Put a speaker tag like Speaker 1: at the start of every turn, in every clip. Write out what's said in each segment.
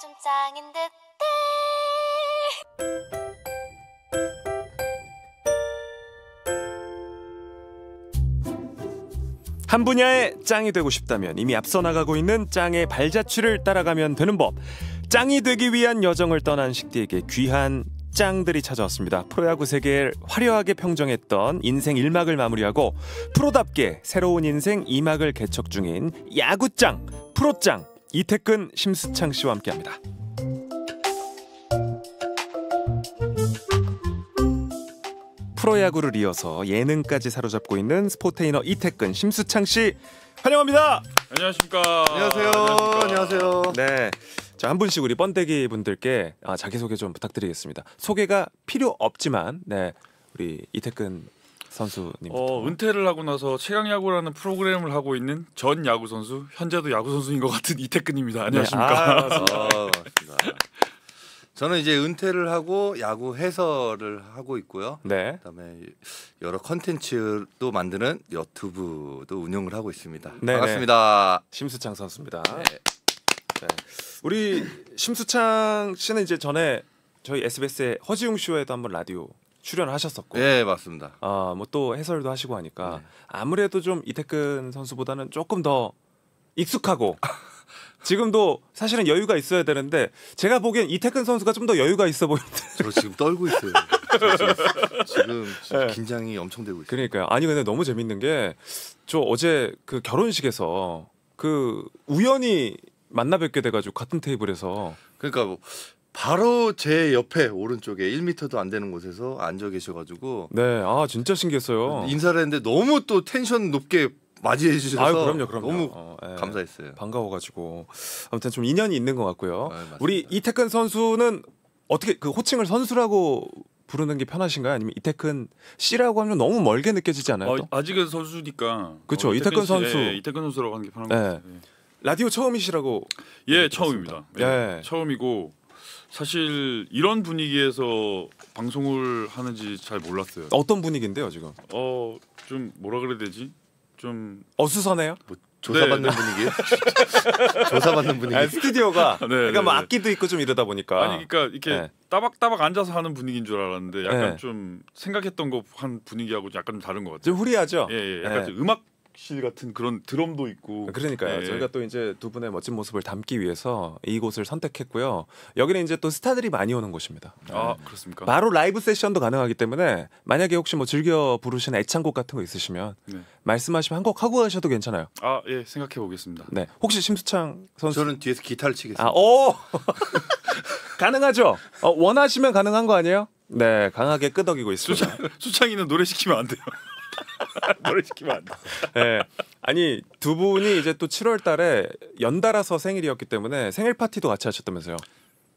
Speaker 1: 좀 짱인 듯해 한 분야의 짱이 되고 싶다면 이미 앞서 나가고 있는 짱의 발자취를 따라가면 되는 법. 짱이 되기 위한 여정을 떠난 식디에게 귀한 짱들이 찾아왔습니다. 프로야구 세계를 화려하게 평정했던 인생 1막을 마무리하고 프로답게 새로운 인생 2막을 개척 중인 야구짱, 프로짱 이태근 심수창 씨와 함께합니다. 프로야구를 이어서 예능까지 사로잡고 있는 스포테이너 이태근 심수창 씨 환영합니다. 안녕하십니까. 안녕하세요. 안녕하세요. 네. 자, 한 분씩 우리 번데기 분들께 아, 자기소개 좀 부탁드리겠습니다. 소개가 필요 없지만, 네. 우리 이태근 선수님.
Speaker 2: 어, 은퇴를 하고 나서 최강 야구라는 프로그램을 하고 있는 전 야구 선수, 현재도 야구 선수인 것 같은 이태근입니다. 안녕하십니까? 네. 아, 어,
Speaker 3: 저는 이제 은퇴를 하고 야구 해설을 하고 있고요. 네. 그다음에 여러 컨텐츠도 만드는 유튜브도 운영을 하고 있습니다. 네네. 네. 반갑습니다. 심수창 선수입니다. 네. 네.
Speaker 1: 우리 심수창 씨는 이제 전에 저희 SBS의 허지웅 쇼에도 한번 라디오 출연하셨었고. 예, 맞습니다. 아, 뭐또 해설도 하시고 하니까 네. 아무래도 좀 이태근 선수보다는 조금 더 익숙하고 지금도 사실은 여유가 있어야 되는데 제가 보기엔 이태근 선수가 좀 더 여유가 있어 보이는데. 저 지금 떨고 있어요. 지금, 지금, 지금 네. 긴장이 엄청 되고 있어요. 그러니까요. 아니 근데 너무 재밌는 게 저 어제 그 결혼식에서 그 우연히 만나 뵙게 돼가지고 같은
Speaker 3: 테이블에서 그러니까 뭐 바로 제 옆에 오른쪽에 1미터도 안 되는 곳에서 앉아 계셔가지고 네, 아 진짜 신기했어요. 인사를 했는데 너무 또 텐션 높게
Speaker 1: 맞이해 주셔서 아유, 그럼요, 그럼요. 너무 어,
Speaker 3: 예. 감사했어요. 반가워가지고
Speaker 1: 아무튼 좀 인연이 있는 것 같고요. 네, 우리 이태근 선수는 어떻게 그 호칭을 선수라고 부르는 게 편하신가요? 아니면 이태근 씨라고 하면 너무 멀게 느껴지지 않아요? 어,
Speaker 2: 아직은 선수니까. 그렇죠. 어, 이태근, 이태근, 선수. 예, 이태근 선수라고 하는 게 편한 예. 것 같아요. 예. 라디오 처음이시라고. 예, 처음입니다. 예. 예. 처음이고 사실 이런 분위기에서 방송을 하는지 잘 몰랐어요. 어떤 분위기인데요 지금? 어좀 뭐라 그래야 되지? 좀 어수선해요? 뭐 조사받는 네. 분위기? 조사받는 분위기. 아니, 스튜디오가 네, 그러니까 뭐 네, 네.
Speaker 1: 악기도 있고 좀 이러다 보니까. 아니 그러니까 이렇게 네.
Speaker 2: 따박따박 앉아서 하는 분위기인 줄 알았는데 약간 네. 좀 생각했던 거 한 분위기하고 약간 다른 것 같아요. 좀 후리하죠. 예, 예 약간 음악 실 같은 그런 드럼도 있고 아, 그러니까요. 네. 저희가 또 이제 두 분의 멋진 모습을 담기 위해서 이곳을
Speaker 1: 선택했고요. 여기는 이제 또 스타들이 많이 오는 곳입니다. 아 네.
Speaker 2: 그렇습니까? 바로
Speaker 1: 라이브 세션도 가능하기 때문에 만약에 혹시 뭐 즐겨 부르시는 애창곡 같은 거 있으시면 네. 말씀하시면 한 곡 하고 가셔도 괜찮아요.
Speaker 2: 아 예 생각해 보겠습니다.
Speaker 1: 네 혹시 심수창
Speaker 2: 선수 저는 뒤에서 기타를 치겠습니다. 아
Speaker 1: 오. 가능하죠. 어, 원하시면 가능한 거 아니에요? 네 강하게 끄덕이고 있습니다. 수창, 수창이는 노래 시키면 안 돼요. 노래 시키면 안 돼. 네. 아니 두 분이 이제 또 7월달에 연달아서 생일이었기 때문에 생일 파티도 같이 하셨다면서요?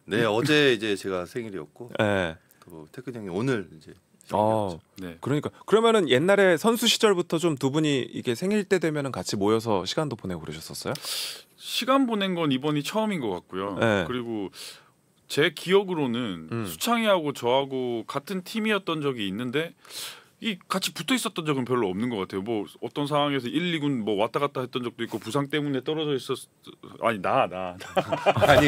Speaker 1: 네 어제
Speaker 3: 이제 제가 생일이었고 네. 그 태근 형이 오늘 이제
Speaker 1: 어, 네. 그러니까 그러면은 옛날에 선수 시절부터 좀 두 분이 이게 생일 때 되면은 같이 모여서 시간도 보내고 그러셨었어요?
Speaker 2: 시간 보낸 건 이번이 처음인 것 같고요. 네. 그리고 제 기억으로는 음. 수창이하고 저하고 같은 팀이었던 적이 있는데 이 같이 붙어 있었던 적은 별로 없는 것 같아요. 뭐 어떤 상황에서 1, 2군 뭐 왔다 갔다 했던 적도 있고 부상 때문에 떨어져 있었 아니 나 나. 나. 아니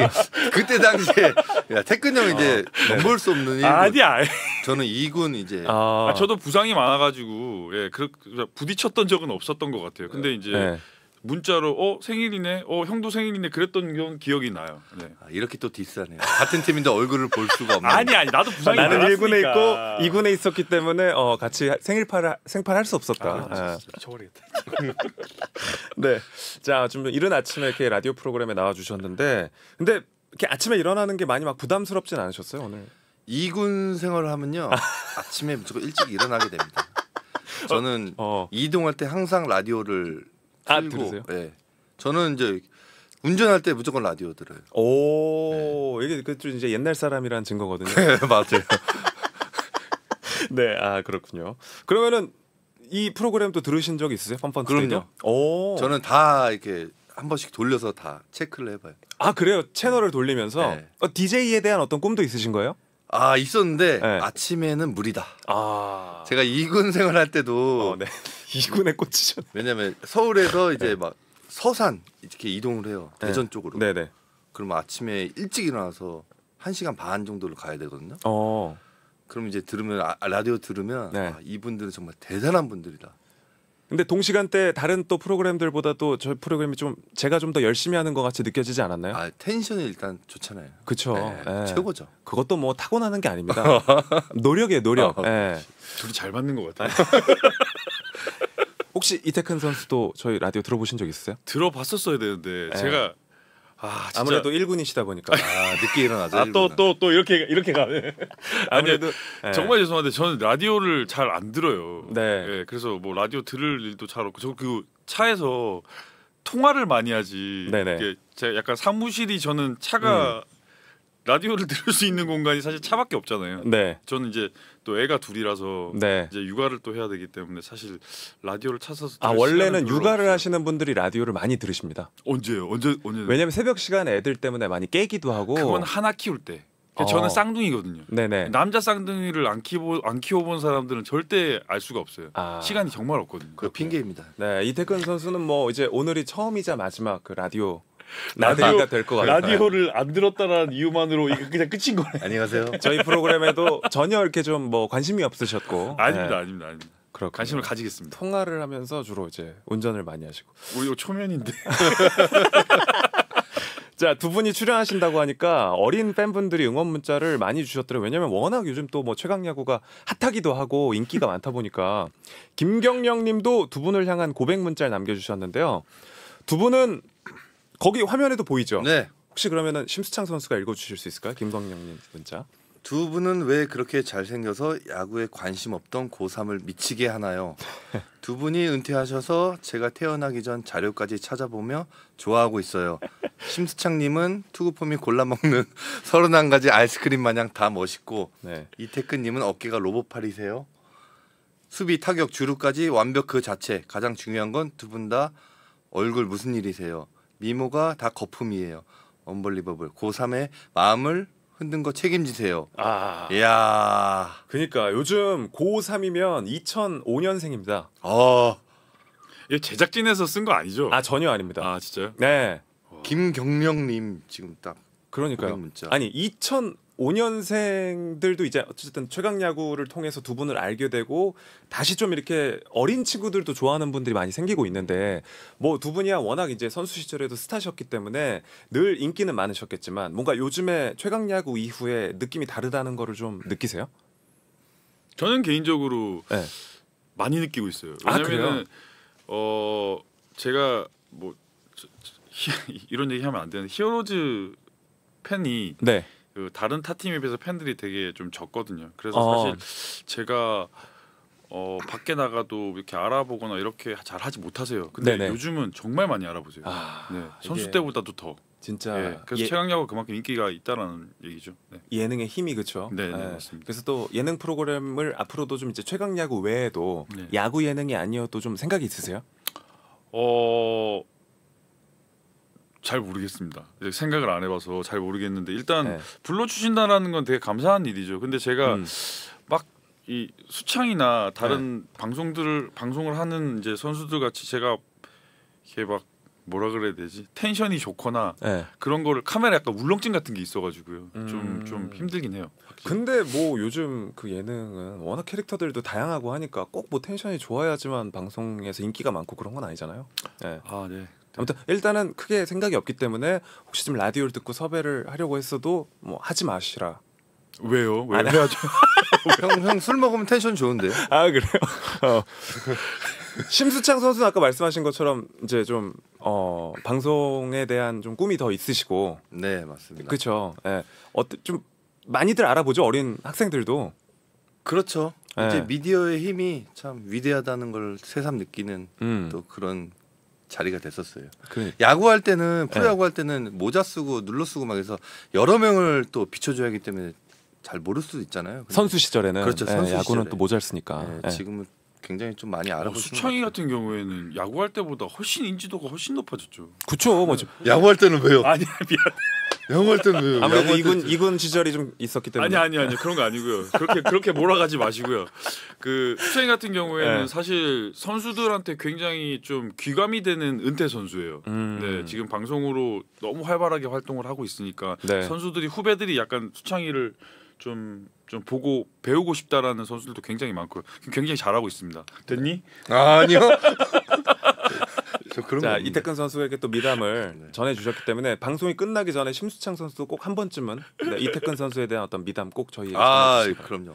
Speaker 2: 그때 당시에 야, 태근 형 이제 어, 네. 넘볼 어. 수 없는 1군. 아니야. 저는 2군 이제.
Speaker 3: 아. 아, 저도 부상이
Speaker 2: 많아가지고 예, 그 부딪혔던 적은 없었던 것 같아요. 근데 네. 이제. 네. 문자로 어 생일이네 어 형도 생일이네 그랬던 기억이 나요. 네. 아, 이렇게 또 디스하네요. 같은 팀인데 얼굴을 볼 수가 없는. 아니 아니 나도 부산이 나는 1군에 있고
Speaker 1: 2군에 있었기 때문에 어 같이 생일팔 생팔 할수 없었다. 아, 리겠다 그렇죠, 예. 네. 자, 좀 이른 아침에 이렇게 라디오 프로그램에 나와 주셨는데 근데
Speaker 3: 이렇게 아침에 일어나는 게 많이 막 부담스럽진 않으셨어요, 오늘? 2군 생활을 하면요. 아침에 무조건 일찍 일어나게 됩니다. 저는 어. 이동할 때 항상 라디오를 아 들고, 으세요 네. 예. 저는 이제 운전할 때 무조건 라디오 들어요. 오 예. 이게 그 이제 옛날 사람이란 증거거든요. 네, 맞아요.
Speaker 1: 네, 아 그렇군요. 그러면은 이 프로그램 또 들으신 적 있으세요? 펀펀 그럼요.
Speaker 3: 오. 저는 다 이렇게 한 번씩 돌려서 다 체크를 해봐요. 아 그래요? 채널을 네. 돌리면서 네. 어, DJ에 대한 어떤 꿈도 있으신 거예요? 아 있었는데 네. 아침에는 무리다. 아 제가 이군 생활할 때도 어, 네. 이군의 꽃이죠 왜냐면 서울에서 네. 이제 막 서산 이렇게 이동을 해요. 네. 대전 쪽으로. 네네. 그러면 아침에 일찍 일어나서 1시간 반 정도를 가야 되거든요. 어. 그럼 이제 들으면 아, 라디오 들으면 네. 아, 이분들은 정말 대단한 분들이다. 근데 동시간대 다른
Speaker 1: 또 프로그램들보다도 저 프로그램이 좀 제가 좀 더 열심히 하는 것 같이 느껴지지 않았나요? 아 텐션이 일단 좋잖아요. 그쵸. 네, 예. 최고죠. 그것도 뭐 타고나는 게 아닙니다. 노력이에요, 노력. 아, 예. 둘이 잘 맞는 것 같아요. 혹시 이태근 선수도 저희 라디오 들어보신 적 있으세요? 들어봤었어야 되는데 예. 제가
Speaker 2: 아, 진짜. 아무래도 1군이시다 보니까 아, 늦게 일어나죠. 또또또 아, 또, 또 이렇게 이렇게 가네. 아무래도 아니, 예. 정말 죄송한데 저는 라디오를 잘 안 들어요. 네. 네. 그래서 뭐 라디오 들을 일도 잘 없고 저 그 차에서 통화를 많이 하지. 네네. 이게 제가 약간 사무실이 저는 차가 음. 라디오를 들을 수 있는 공간이 사실 차밖에 없잖아요. 네. 저는 이제 또 애가 둘이라서 네. 이제 육아를 또 해야 되기 때문에 사실 라디오를 찾아서 아 원래는
Speaker 1: 육아를 없어요. 하시는 분들이 라디오를 많이 들으십니다. 언제요? 언제 언제? 왜냐면 새벽 시간 애들 때문에 많이 깨기도 하고 그건
Speaker 2: 하나 키울 때. 어. 저는 쌍둥이거든요. 네네. 남자 쌍둥이를 안 키워 안 키워본 사람들은 절대 알 수가 없어요. 아. 시간이 정말 없거든요. 그 핑계입니다. 네, 이태근
Speaker 1: 선수는 뭐 이제 오늘이 처음이자 마지막 그 라디오 라디오 될것 같아요. 라디오를
Speaker 2: 안 들었다라는 이유만으로 이거 그냥 끝인 거예요.
Speaker 1: 안녕하세요. 저희 프로그램에도 전혀 이렇게 좀 뭐 관심이 없으셨고 아닙니다, 네. 아닙니다, 아닙니다. 그렇 관심을 가지겠습니다. 통화를 하면서 주로 이제 운전을 많이 하시고.
Speaker 2: 우리 초면인데.
Speaker 1: 자, 두 분이 출연하신다고 하니까 어린 팬분들이 응원 문자를 많이 주셨더라고 왜냐면 워낙 요즘 또 뭐 최강 야구가 핫하기도 하고 인기가 많다 보니까 김경령 님도 두 분을 향한 고백 문자를 남겨 주셨는데요. 두 분은 거기 화면에도 보이죠. 네. 혹시 그러면은 심수창
Speaker 3: 선수가 읽어주실 수 있을까요, 김광영님 문자? 두 분은 왜 그렇게 잘생겨서 야구에 관심 없던 고3을 미치게 하나요? 두 분이 은퇴하셔서 제가 태어나기 전 자료까지 찾아보며 좋아하고 있어요. 심수창님은 투구폼이 골라먹는 서른한 가지 아이스크림 마냥 다 멋있고 네. 이태근님은 어깨가 로봇팔이세요. 수비, 타격, 주루까지 완벽 그 자체. 가장 중요한 건 두 분 다 얼굴 무슨 일이세요? 미모가 다 거품이에요. 언벌리버블 고3의 마음을 흔든 거 책임지세요. 아. 야 그니까
Speaker 1: 요즘 고3이면 2005년생입니다. 아. 이 제작진에서 쓴 거 아니죠? 아, 전혀 아닙니다. 아, 진짜요? 네.
Speaker 3: 김경령 님 지금 딱 그러니까요. 아니
Speaker 1: 2000 5년생들도 이제 어쨌든 최강 야구를 통해서 두 분을 알게 되고 다시 좀 이렇게 어린 친구들도 좋아하는 분들이 많이 생기고 있는데 뭐 두 분이야 워낙 이제 선수 시절에도 스타셨기 때문에 늘 인기는 많으셨겠지만 뭔가 요즘에 최강 야구 이후에 느낌이 다르다는 거를 좀 느끼세요?
Speaker 2: 저는 개인적으로 네. 많이 느끼고 있어요. 아, 왜냐면은 아, 어 제가 뭐 저, 저, 히, 이런 얘기 하면 안 되는 히어로즈 팬이 네. 그 다른 타 팀에 비해서 팬들이 되게 좀 적거든요. 그래서 어. 사실 제가 어 밖에 나가도 이렇게 알아보거나 이렇게 잘 하지 못하세요. 근데 네네. 요즘은 정말 많이 알아보세요. 아, 네. 선수 때보다도 더. 진짜 예, 그래서 예, 최강야구 그만큼 인기가 있다라는 얘기죠. 네.
Speaker 1: 예능의 힘이 그렇죠. 네, 네, 네, 맞습니다. 그래서 또 예능 프로그램을 앞으로도 좀 이제 최강야구 외에도 네. 야구 예능이 아니어도 좀 생각이 있으세요?
Speaker 2: 어잘 모르겠습니다. 생각을 안 해봐서 잘 모르겠는데 일단 네. 불러주신다라는 건 되게 감사한 일이죠. 근데 제가 음. 막이 수창이나 다른 네. 방송들을 방송을 하는 이제 선수들 같이 제가 이렇게 막 뭐라 그래야 되지 텐션이 좋거나 네. 그런 거를 카메라 약간 울렁증 같은 게 있어가지고요
Speaker 1: 좀좀 음. 좀 힘들긴 해요. 확실히. 근데 뭐 요즘 그 예능은 워낙 캐릭터들도 다양하고 하니까 꼭 뭐 텐션이 좋아야지만 방송에서 인기가 많고 그런 건 아니잖아요. 네. 아 네. 아무튼 일단은 크게 생각이 없기 때문에 혹시 좀 라디오를 듣고 섭외를 하려고 했어도 뭐 하지 마시라. 왜요? 왜 해야죠? 형술 먹으면 텐션 좋은데아 그래요? 어. 심수창 선수는 아까 말씀하신 것처럼 이제 좀 어, 방송에 대한 좀 꿈이 더 있으시고 네 맞습니다. 그렇죠. 예. 어때 좀 많이들 알아보죠 어린 학생들도. 그렇죠.
Speaker 3: 예. 이제 미디어의 힘이 참 위대하다는 걸 새삼 느끼는 음. 또 그런 자리가 됐었어요. 그래. 야구할 때는 프로야구할 네. 때는 모자 쓰고 눌러 쓰고 막 해서 여러 명을 또 비춰줘야 하기 때문에 잘 모를 수도 있잖아요. 선수
Speaker 1: 시절에는 그렇죠. 네, 선수 야구는 시절에. 또 모자를 쓰니까 네, 지금은
Speaker 3: 굉장히 좀 많이 알아보신 어, 수창이 같은 경우에는 야구할 때보다
Speaker 2: 훨씬 인지도가 훨씬 높아졌죠.
Speaker 1: 그쵸. 맞죠. 뭐 야구할 때는 왜요? 아니 미안. 양호할 때는 아무래도 이군 이군 시절이 좀 있었기 때문에 아니 아니 아니 그런 거 아니고요. 그렇게 그렇게 몰아가지 마시고요.
Speaker 2: 그 수생 같은 경우에는 네. 사실 선수들한테 굉장히 좀 귀감이 되는 은퇴 선수예요. 음. 네 지금 방송으로 너무 활발하게 활동을 하고 있으니까 네. 선수들이 후배들이 약간 수창이를 좀 좀 보고 배우고 싶다라는 선수들도 굉장히 많고요. 굉장히 잘하고 있습니다. 됐니? 아, 아니요.
Speaker 1: 자 이태근 선수에게 또 미담을 네. 전해주셨기 때문에 방송이 끝나기 전에 심수창 선수꼭한 번쯤은 네, 이태근 선수에 대한 어떤 미담 꼭 저희에게 아 전해주시면. 그럼요.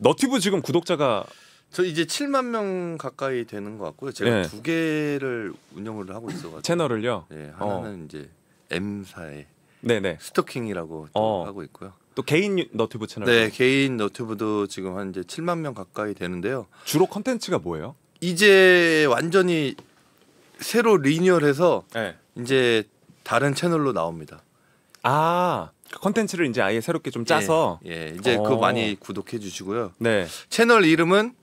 Speaker 1: 너티브 지금
Speaker 3: 구독자가 저 이제 7만 명 가까이 되는 것 같고요. 제가 네. 두 개를 운영을 하고 있어가지고 채널을요. 예, 어. 하나는 어. 이제 M사의 네네 스토킹이라고 어. 하고 있고요. 또 개인 너튜브 채널 네 개인 너튜브도 지금 한 이제 7만 명 가까이 되는데요. 주로 컨텐츠가 뭐예요? 이제 완전히 새로 리뉴얼해서 네. 이제 다른 채널로 나옵니다. 아 그 컨텐츠를 이제 아예 새롭게 좀 예, 짜서 예, 예. 이제 그 많이 구독해 주시고요. 네
Speaker 1: 채널 이름은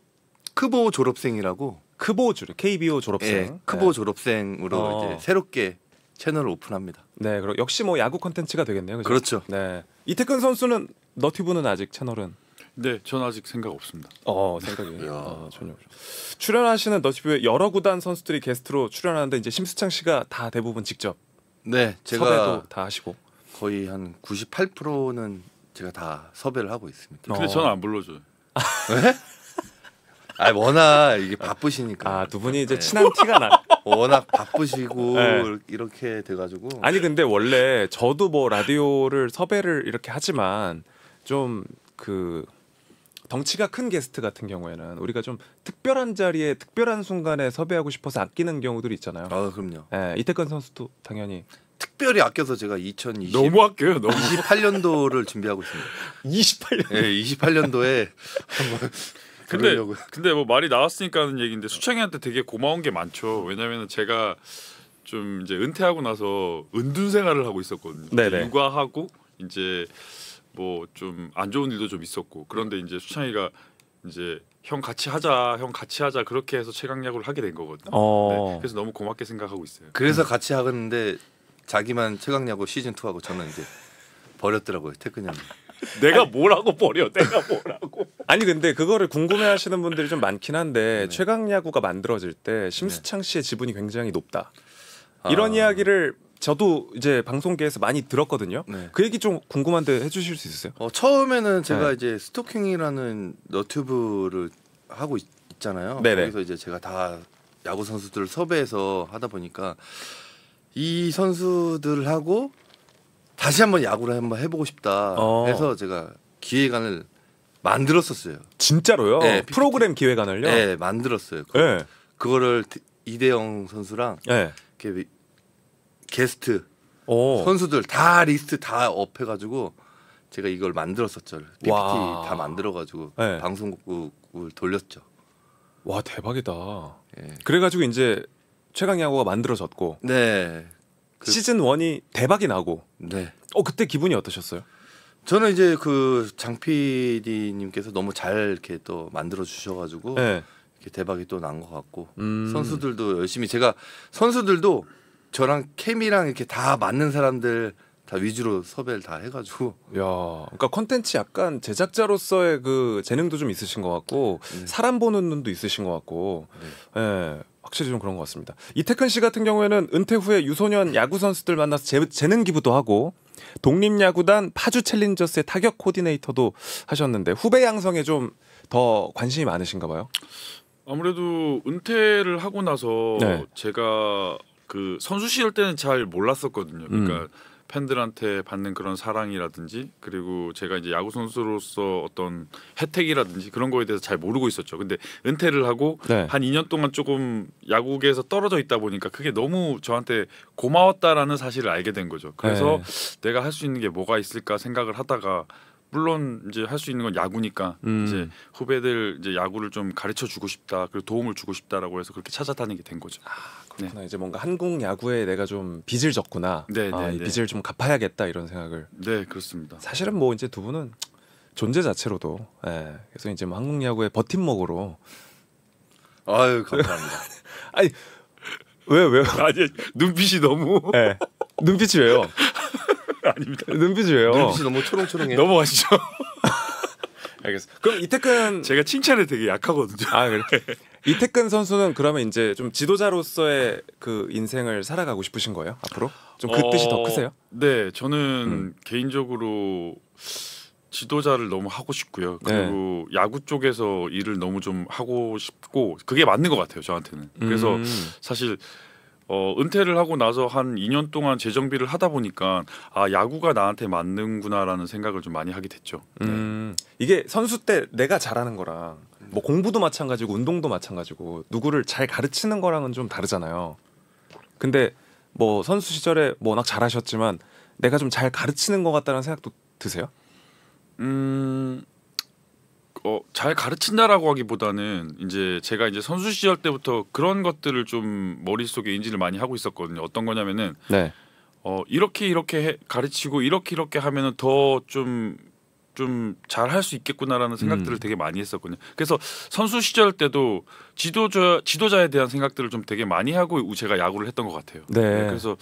Speaker 1: 크보 졸업생이라고 크보 졸 KBO 졸업생 예, 크보 네. 졸업생으로 어. 이제 새롭게 채널을 오픈합니다. 네그리 역시 뭐 야구 컨텐츠가 되겠네요. 그죠? 그렇죠. 네 이태근 선수는 너튜브는 아직 채널은
Speaker 2: 네, 전 아직 생각 없습니다.
Speaker 1: 어, 생각이 아, 전혀 출연하시는 너튜브에 여러 구단 선수들이 게스트로 출연하는데 이제 심수창 씨가 다 대부분 직접
Speaker 3: 네, 제가 섭외도 다 하시고 거의 한 98%는 제가 다 섭외를 하고 있습니다. 근데 어. 저는 안 불러줘요. 왜? 아 워낙 이게 바쁘시니까. 아두 분이 이제 네. 친한 티가 나. 어, 워낙
Speaker 1: 바쁘시고 네.
Speaker 3: 이렇게 돼가지고. 아니
Speaker 1: 근데 원래 저도 뭐 라디오를 섭외를 이렇게 하지만 좀그 덩치가 큰 게스트 같은 경우에는 우리가 좀 특별한 자리에 특별한 순간에 섭외하고 싶어서 아끼는 경우들이 있잖아요. 아 그럼요. 예, 이태권 선수도 당연히
Speaker 3: 특별히 아껴서 제가 2020 너무 아껴요. 너무 28년도를 준비하고 있습니다. 28년. 예, 28년도에 한번
Speaker 2: 근데 그러려고 근데 뭐 말이 나왔으니까 하는 얘기인데 수창이한테 되게 고마운 게 많죠. 왜냐면 제가 좀 이제 은퇴하고 나서 은둔 생활을 하고 있었거든요. 네네. 육아하고 이제 뭐좀안 좋은 일도 좀 있었고 그런데 이제 수창이가 이제 형 같이 하자, 형 같이 하자 그렇게 해서 최강 야구를 하게 된 거거든요. 어. 네, 그래서 너무 고맙게 생각하고 있어요.
Speaker 3: 그래서 음. 같이 하는데 자기만 최강 야구 시즌 2하고 저는 이제 버렸더라고요 태근 형이.
Speaker 2: 내가 아니, 뭐라고 버려? 내가 뭐라고?
Speaker 3: 아니 근데 그거를
Speaker 1: 궁금해하시는 분들이 좀 많긴 한데 네. 최강 야구가 만들어질 때 심수창 네. 씨의 지분이 굉장히 높다. 아. 이런 아... 이야기를 저도 이제 방송계에서 많이 들었거든요. 네. 그 얘기 좀 궁금한데 해주실 수 있으세요? 어, 처음에는 제가 네.
Speaker 3: 이제 스토킹이라는 너튜브를 하고 있, 잖아요 네네. 거기서 이제 제가 다 야구 선수들을 섭외해서 하다 보니까 이 선수들하고 다시 한번 야구를 한번 해보고 싶다 어. 해서 제가 기획안을 만들었었어요. 진짜로요? 네, 어, 프로그램 기획안을요? 네, 만들었어요. 그, 네. 그거를 이대영 선수랑 네. 이렇게 게스트 오. 선수들 다 리스트 다 업해가지고 제가 이걸 만들었었죠. PPT 와. 다 만들어가지고 네. 방송국을
Speaker 1: 돌렸죠. 와 대박이다. 예. 그래가지고 이제 최강 야구가 만들어졌고
Speaker 3: 네. 그... 시즌 원이 대박이 나고. 네. 어 그때 기분이 어떠셨어요? 저는 이제 그장피디님께서 너무 잘 이렇게 또 만들어 주셔가지고 네. 이렇게 대박이 또 난 것 같고 음. 선수들도 열심히 제가 선수들도 저랑 케미랑 이렇게 다 맞는 사람들 다 위주로 섭외를 다 해가지고. 야, 그러니까 컨텐츠 약간 제작자로서의 그 재능도 좀 있으신 것 같고
Speaker 1: 네. 사람 보는 눈도 있으신 것 같고, 네. 예, 네. 네, 확실히 좀 그런 것 같습니다. 이태근 씨 같은 경우에는 은퇴 후에 유소년 야구 선수들 만나서 재, 재능 기부도 하고 독립야구단 파주 챌린저스의 타격 코디네이터도 하셨는데 후배 양성에 좀 더 관심이 많으신가 봐요.
Speaker 2: 아무래도 은퇴를 하고 나서 네. 제가 그 선수 시절 때는 잘 몰랐었거든요. 음. 그러니까 음. 팬들한테 받는 그런 사랑이라든지 그리고 제가 이제 야구 선수로서 어떤 혜택이라든지 그런 거에 대해서 잘 모르고 있었죠. 근데 은퇴를 하고 네. 한 2년 동안 조금 야구계에서 떨어져 있다 보니까 그게 너무 저한테 고마웠다라는 사실을 알게 된 거죠. 그래서 네. 내가 할 수 있는 게 뭐가 있을까 생각을 하다가 물론 이제 할 수 있는 건 야구니까 음. 이제 후배들 이제 야구를 좀 가르쳐 주고 싶다 그리고 도움을 주고 싶다라고 해서 그렇게 찾아다니게 된 거죠. 아. 그렇구나. 네. 이제 뭔가 한국 야구에 내가 좀 빚을
Speaker 1: 졌구나. 네, 아, 네, 이 네. 빚을 좀 갚아야겠다 이런 생각을. 네, 그렇습니다. 사실은 뭐 이제 두 분은 존재 자체로도 예. 그래서 이제 뭐 한국 야구의 버팀목으로. 아유 감사합니다. 아니 왜 왜요? 아니 눈빛이 너무. 예. 눈빛이 왜요? 아닙니다. 눈빛이 왜요? 눈빛이 너무 초롱초롱해. 넘어가시죠. 알겠습니다. 그럼 이태근 제가 칭찬에 되게 약하거든요. 아 그래. 이태근 선수는 그러면 이제 좀 지도자로서의 그 인생을 살아가고 싶으신 거예요? 앞으로? 좀그 어... 뜻이 더 어, 크세요?
Speaker 2: 네, 저는 음. 개인적으로 지도자를 너무 하고 싶고요. 네. 그리고 네. 야구 쪽에서 일을 너무 좀 하고 싶고 그게 맞는 것 같아요, 저한테는. 그래서 음. 사실 어, 은퇴를 하고 나서 한 2년 동안 재정비를 하다 보니까 아 야구가 나한테 맞는구나라는 생각을 좀 많이 하게 됐죠. 네. 음. 네. 이게 선수 때 내가 잘하는 거랑
Speaker 1: 뭐 공부도 마찬가지고 운동도 마찬가지고 누구를 잘 가르치는 거랑은 좀 다르잖아요. 근데 뭐 선수 시절에 뭐 워낙 잘하셨지만 내가 좀 잘 가르치는 것 같다는 생각도 드세요?
Speaker 2: 음, 어, 잘 가르친다라고 하기보다는 이제 제가 이제 선수 시절 때부터 그런 것들을 좀 머릿속에 인지를 많이 하고 있었거든요. 어떤 거냐면은 네. 어, 이렇게 이렇게 해, 가르치고 이렇게 이렇게 하면은 더좀 좀잘할수 있겠구나라는 생각들을 음. 되게 많이 했었거든요. 그래서 선수 시절 때도 지도자 지도자에 대한 생각들을 좀 되게 많이 하고 제가 야구를 했던 것 같아요. 네. 네 그래서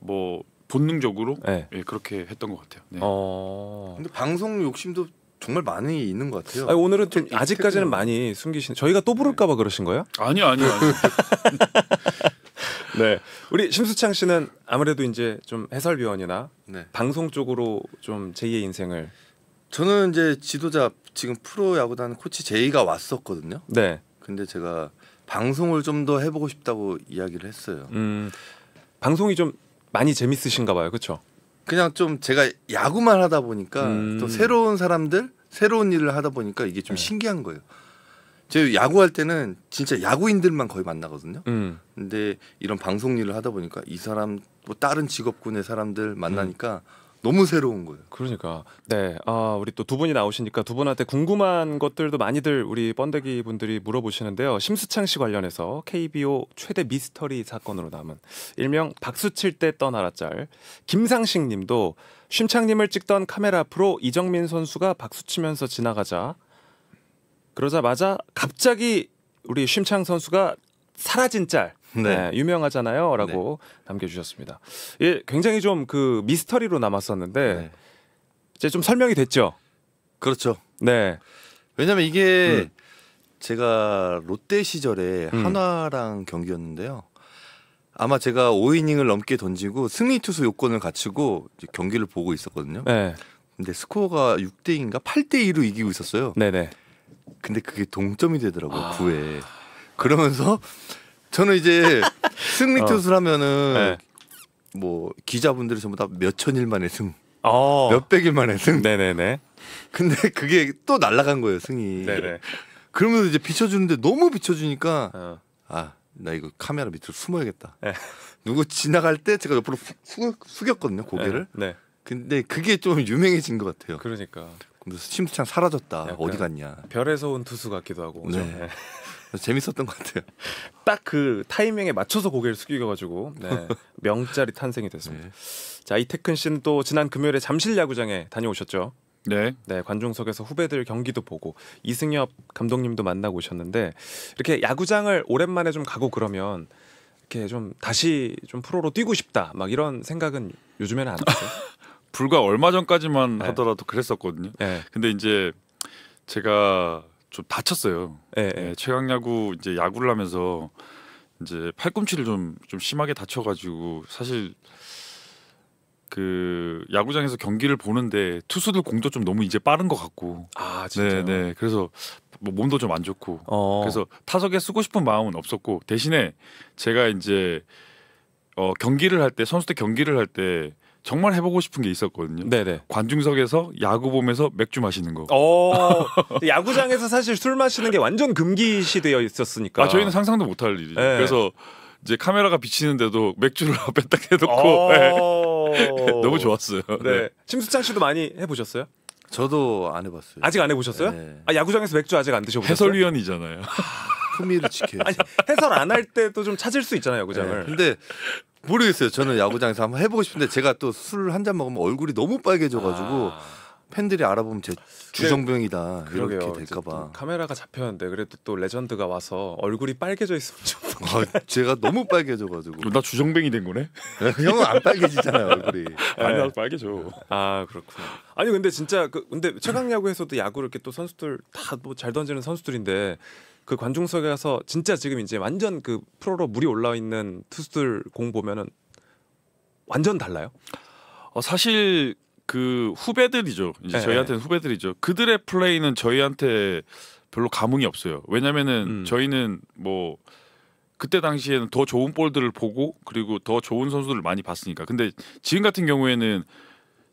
Speaker 2: 뭐 본능적으로 네. 예, 그렇게 했던 것 같아요. 네. 어... 근데 방송 욕심도 정말 많이 있는 것 같아요. 아니, 오늘은 좀 아직까지는
Speaker 1: 많이 숨기신. 저희가 또 부를까봐 그러신 거예요? 아니요, 아니요. 아니요. 네, 우리 심수창 씨는 아무래도 이제 좀 해설위원이나 네. 방송 쪽으로
Speaker 3: 좀 제2의 인생을 저는 이제 지도자 지금 프로 야구단 코치 제이가 왔었거든요. 네. 근데 제가 방송을 좀 더 해보고 싶다고 이야기를 했어요. 음, 방송이 좀 많이 재밌으신가 봐요, 그렇죠? 그냥 좀 제가 야구만 하다 보니까 음. 또 새로운 사람들, 새로운 일을 하다 보니까 이게 좀 네. 신기한 거예요. 제가 야구할 때는 진짜 야구인들만 거의 만나거든요. 음. 근데 이런 방송 일을 하다 보니까 이 사람 뭐 다른 직업군의 사람들 만나니까 음. 너무 새로운
Speaker 1: 거예요. 그러니까 네, 아 우리 또 두 분이 나오시니까 두 분한테 궁금한 것들도 많이들 우리 번데기 분들이 물어보시는데요. 심수창 씨 관련해서 KBO 최대 미스터리 사건으로 남은 일명 박수 칠때 떠나라 짤 김상식님도 심창님을 찍던 카메라 앞으로 이정민 선수가 박수 치면서 지나가자 그러자마자 갑자기 우리 심창 선수가 사라진 짤. 네. 네, 유명하잖아요라고 네. 남겨주셨습니다. 예, 굉장히 좀 그 미스터리로 남았었는데 네.
Speaker 3: 이제 좀 설명이 됐죠. 그렇죠. 네. 왜냐면 하 이게 음. 제가 롯데 시절에 음. 한화랑 경기였는데요. 아마 제가 5이닝을 넘게 던지고 승리 투수 요건을 갖추고 경기를 보고 있었거든요. 네. 근데 스코어가 6대 2인가 8대 2로 이기고 있었어요. 네네. 근데 그게 동점이 되더라고요. 아... 9회. 그러면서 저는 이제 승리 어. 투수를 하면은 네. 뭐 기자분들이 전부 다 몇천일 만에 승. 어. 몇백일 만에 승. 네네네. 근데 그게 또 날라간 거예요, 승이. 네네. 그러면서 이제 비춰주는데 너무 비춰주니까 어. 아, 나 이거 카메라 밑으로 숨어야겠다. 네. 누구 지나갈 때 제가 옆으로 숙, 였거든요 고개를. 네. 네. 근데 그게 좀 유명해진 것 같아요. 그러니까. 심수창 사라졌다. 어디 갔냐. 별에서 온 투수
Speaker 1: 같기도 하고. 네. 네. 재밌었던 것 같아요. 딱 그 타이밍에 맞춰서 고개를 숙이겨가지고 네, 명짜리 탄생이 됐습니다. 네. 자 이태근 씨는 또 지난 금요일에 잠실 야구장에 다녀오셨죠? 네. 네 관중석에서 후배들 경기도 보고 이승엽 감독님도 만나고 오셨는데 이렇게 야구장을 오랜만에 좀 가고 그러면 이렇게 좀 다시 좀 프로로 뛰고 싶다 막 이런 생각은 요즘에는 안 드세요? 불과 얼마
Speaker 2: 전까지만 네. 하더라도 그랬었거든요. 네. 근데 이제 제가 좀 다쳤어요. 예, 예. 예 최강야구 이제 야구를 하면서 이제 팔꿈치를 좀 좀 심하게 다쳐가지고 사실 그 야구장에서 경기를 보는데 투수들 공도 좀 너무 이제 빠른 것 같고 아진짜 네, 네네 그래서 뭐 몸도 좀 안 좋고 어. 그래서 타석에 쓰고 싶은 마음은 없었고 대신에 제가 이제 어 경기를 할 때 선수들 경기를 할때 정말 해보고 싶은 게 있었거든요. 네네. 관중석에서 야구 보면서 맥주 마시는 거.
Speaker 1: 어, 야구장에서 사실 술 마시는 게 완전 금기시되어 있었으니까. 아, 저희는 상상도 못할 일이죠. 네. 그래서 이제 카메라가 비치는데도 맥주를 앞에 딱 해놓고 어. 네. 너무 좋았어요. 네. 네. 심수창 씨도 많이 해보셨어요? 저도 안 해봤어요. 아직 안 해보셨어요? 네. 아, 야구장에서 맥주 아직 안 드셔보셨어요?
Speaker 3: 해설위원이잖아요. 품위를 지켜요. 아니, 해설 안 할 때도 좀 찾을 수 있잖아요, 야구장을. 네. 근데 모르겠어요. 저는 야구장에서 한번 해보고 싶은데 제가 또 술 한 잔 먹으면 얼굴이 너무 빨개져가지고 아. 팬들이 알아보면 제 주정병이다 그래, 이렇게 될까봐
Speaker 1: 카메라가 잡혔는데 그래도 또 레전드가 와서 얼굴이 빨개져 있으면 좀 아, 제가 너무 빨개져가지고
Speaker 2: 나 주정뱅이 된 거네 네, 형은 안 빨개지잖아요 얼굴이 아니 나 빨개져 네. 아 그렇구나
Speaker 1: 아니 근데 진짜 그 근데 최강 야구에서도 야구를 이렇게 또 선수들 다뭐잘 던지는 선수들인데 그 관중석에서 진짜 지금 이제 완전 그 프로로 물이 올라 와 있는 투수들 공 보면은
Speaker 2: 완전 달라요. 어, 사실 그 후배들이죠. 이제 네. 저희한테는 후배들이죠. 그들의 플레이는 저희한테 별로 감흥이 없어요. 왜냐면은 음. 저희는 뭐 그때 당시에는 더 좋은 볼들을 보고 그리고 더 좋은 선수들을 많이 봤으니까. 근데 지금 같은 경우에는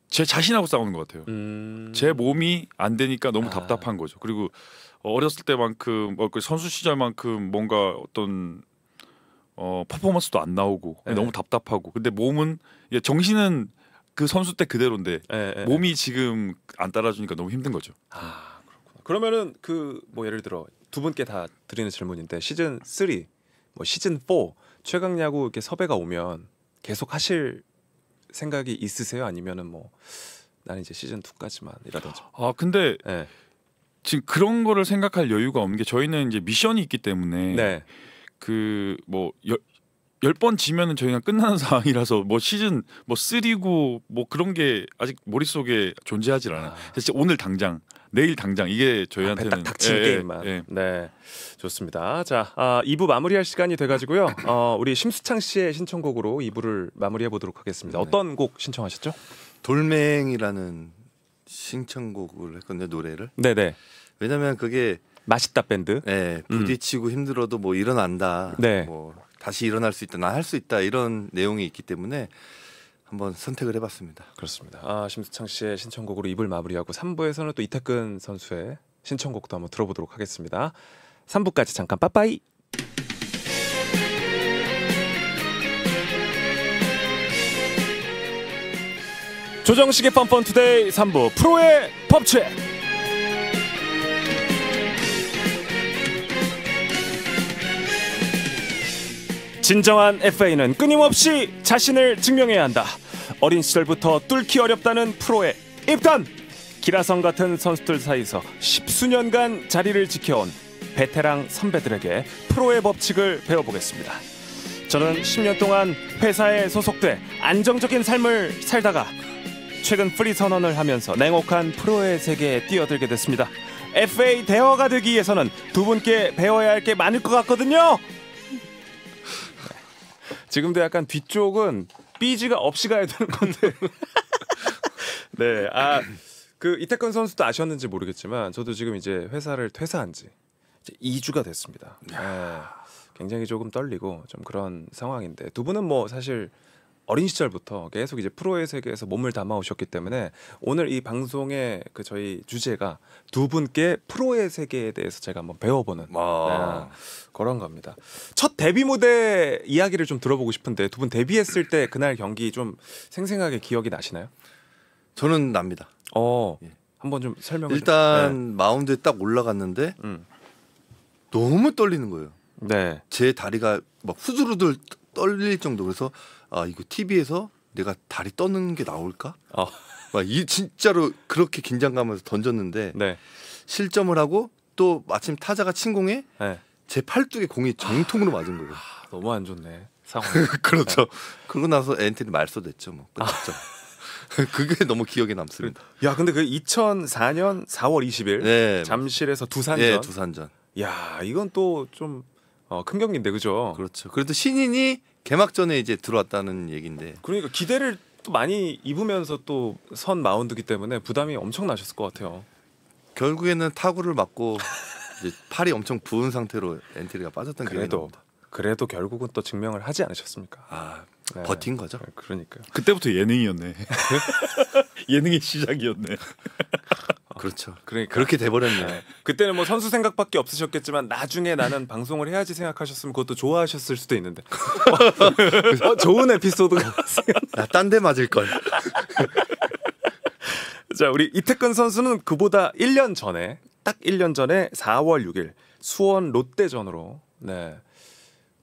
Speaker 2: 제 자신하고 싸우는 것 같아요. 음. 제 몸이 안 되니까 너무 아. 답답한 거죠. 그리고 어, 어렸을 때만큼 뭐그 어, 선수 시절만큼 뭔가 어떤 어, 퍼포먼스도 안 나오고 네. 너무 답답하고 근데 몸은 이 정신은 그 선수 때 그대로인데 네, 네, 네, 몸이 지금 안 따라주니까 너무 힘든 거죠. 아
Speaker 1: 그렇구나. 그러면은 그 뭐 예를 들어 두 분께 다 드리는 질문인데 시즌 3, 뭐 시즌 4 최강 야구 이렇게 섭외가 오면 계속 하실 생각이 있으세요? 아니면은 뭐 나는 이제 시즌 2까지만이라든지.
Speaker 2: 아 근데 네. 지금 그런 거를 생각할 여유가 없는 게 저희는 이제 미션이 있기 때문에 네. 그뭐 열번 지면은 저희가 끝나는 상황이라서 뭐 시즌 뭐 쓰리고 뭐 그런 게 아직 머릿속에 존재하질 않아요. 아. 진 오늘 당장 내일 당장 이게 저희한테는 아, 닥친 예, 예 게임만. 아, 예.
Speaker 1: 네. 좋습니다. 자, 아, 2부 마무리할 시간이 돼 가지고요. 어, 우리 심수창 씨의 신청곡으로 2부를 마무리해 보도록 하겠습니다. 네. 어떤 곡 신청하셨죠? 돌멩이라는
Speaker 3: 신청곡을 했거든요 노래를. 네네. 왜냐면 그게 맛있다 밴드. 네 부딪히고 음. 힘들어도 뭐 일어난다. 네. 뭐 다시 일어날 수 있다. 나 할 수 있다. 이런 내용이 있기 때문에 한번 선택을 해봤습니다. 그렇습니다. 아 심수창 씨의
Speaker 1: 신청곡으로 입을 마무리하고 3부에서는 또 이태근 선수의 신청곡도 한번 들어보도록 하겠습니다. 3부까지 잠깐 빠빠이. 조정식의 펀펀 투데이 3부 프로의 법칙 진정한 FA는 끊임없이 자신을 증명해야 한다. 어린 시절부터 뚫기 어렵다는 프로의 입단! 기라성 같은 선수들 사이에서 십수년간 자리를 지켜온 베테랑 선배들에게 프로의 법칙을 배워보겠습니다. 저는 10년 동안 회사에 소속돼 안정적인 삶을 살다가 최근 프리 선언을 하면서 냉혹한 프로의 세계에 뛰어들게 됐습니다. FA 대어가 되기 위해서는 두 분께 배워야 할 게 많을 것 같거든요. 지금도 약간 뒤쪽은 삐지가 없이 가야 되는 건데. 네, 아. 그 이태권 선수도 아셨는지 모르겠지만 저도 지금 이제 회사를 퇴사한 지 이제 2주가 됐습니다. 네. 굉장히 조금 떨리고 좀 그런 상황인데 두 분은 뭐 사실 어린 시절부터 계속 이제 프로의 세계에서 몸을 담아 오셨기 때문에 오늘 이 방송의 그 저희 주제가 두 분께 프로의 세계에 대해서 제가 한번 배워보는 네, 그런 겁니다. 첫 데뷔 무대 이야기를 좀 들어보고 싶은데 두 분 데뷔했을 때 그날 경기 좀 생생하게 기억이 나시나요? 저는 납니다. 어, 예. 한번 좀 설명. 일단 좀. 네.
Speaker 3: 마운드에 딱 올라갔는데 음. 너무 떨리는 거예요. 네, 제 다리가 막 후두루들 떨릴 정도 그래서 아 이거 TV에서 내가 다리 떠는 게 나올까? 어. 막이 진짜로 그렇게 긴장감에서 던졌는데 네. 실점을 하고 또 마침 타자가 침공해 네. 제 팔뚝에 공이 정통으로 맞은 거예요. 아, 너무 안 좋네 상황. 그렇죠. 네. 그러고 나서 엔트리 말소됐죠. 뭐 끝났죠. 아. 그게 너무 기억에 남습니다. 그, 야, 근데 그 2004년 4월 20일 네. 잠실에서 두산전. 네, 두산전.
Speaker 1: 야, 이건 또 좀큰 어, 경기인데 그죠? 그렇죠. 그래도 신인이 개막전에 이제 들어왔다는 얘기인데. 그러니까 기대를 또 많이 입으면서 또 선 마운드기 때문에 부담이 엄청 나셨을 것 같아요. 결국에는 타구를 맞고 이제 팔이 엄청 부은 상태로 엔트리가 빠졌던 기억이 납니다. 그래도 결국은 또 증명을 하지 않으셨습니까? 아 네. 버틴 거죠. 네, 그러니까요.
Speaker 2: 그때부터 예능이었네.
Speaker 1: 예능의 시작이었네. 그렇죠. 그러니까. 그렇게 돼버렸네. 네. 그때는 뭐 선수 생각밖에 없으셨겠지만 나중에 나는 방송을 해야지 생각하셨으면 그것도 좋아하셨을 수도 있는데. 어, 좋은 에피소드가. 나딴 데 맞을 걸. 자, 우리 이태근 선수는 그보다 1년 전에 딱 1년 전에 4월 6일 수원 롯데전으로 네.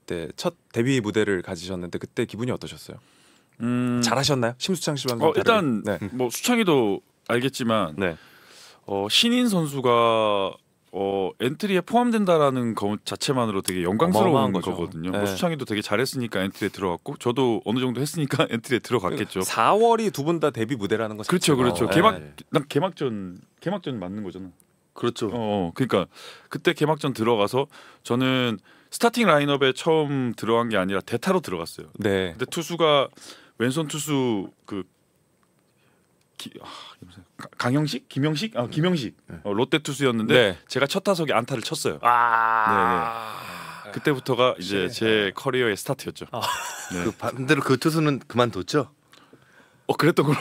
Speaker 1: 때첫 데뷔 무대를 가지셨는데 그때 기분이 어떠셨어요? 음... 잘하셨나요? 심수창 씨와는 어, 일단
Speaker 2: 네. 뭐 수창이도 알겠지만 네. 어, 신인 선수가 어, 엔트리에 포함된다라는 것 자체만으로 되게 영광스러운 거거든요 뭐 네. 뭐 수창이도 되게 잘했으니까 엔트리에 들어갔고 저도 어느 정도 했으니까 엔트리에 들어갔겠죠. 4월이 그러니까 두분 다 데뷔 무대라는 거 그렇죠, 그렇죠. 어, 개막 네. 난 개막전 개막전 맞는 거잖아. 그렇죠. 어, 어, 그러니까 그때 개막전 들어가서 저는 스타팅 라인업에 처음 들어간 게 아니라 대타로 들어갔어요. 네. 근데 투수가 왼손 투수 그 기, 아, 강영식, 김영식, 아, 김영식 어, 롯데 투수였는데 네. 제가 첫 타석에 안타를 쳤어요. 아~ 네, 네. 그때부터가 아, 이제 제 커리어의 스타트였죠. 아.
Speaker 3: 네. 그 반대로 그 투수는 그만뒀죠. 어 그랬던 걸로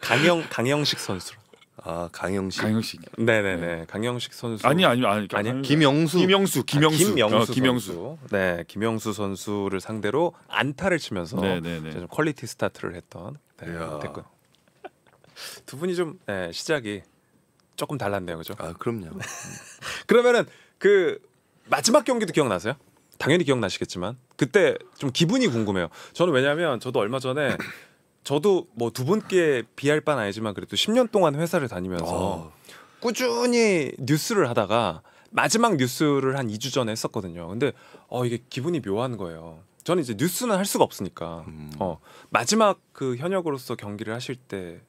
Speaker 1: 강영 강영식 선수 아 강영식. 강영식. 네네네. 네. 강영식 선수. 아니 아니 아니. 아니 김영수. 김영수. 김영수. 아, 김영수. 어, 김영수. 네 김영수 선수를 상대로 안타를 치면서 네네네. 네, 네. 좀 퀄리티 스타트를 했던 네, 됐군. 두 분이 좀 네, 시작이 조금 달랐네요, 그죠? 아 그럼요. 그러면은 그 마지막 경기도 기억나세요? 당연히 기억나시겠지만 그때 좀 기분이 궁금해요. 저는 왜냐하면 저도 얼마 전에 저도 뭐 두 분께 비할 바는 아니지만 그래도 10년 동안 회사를 다니면서 어. 꾸준히 뉴스를 하다가 마지막 뉴스를 한 2주 전에 했었거든요. 근데 어 이게 기분이 묘한 거예요. 저는 이제 뉴스는 할 수가 없으니까 음. 어 마지막 그 현역으로서 경기를 하실 때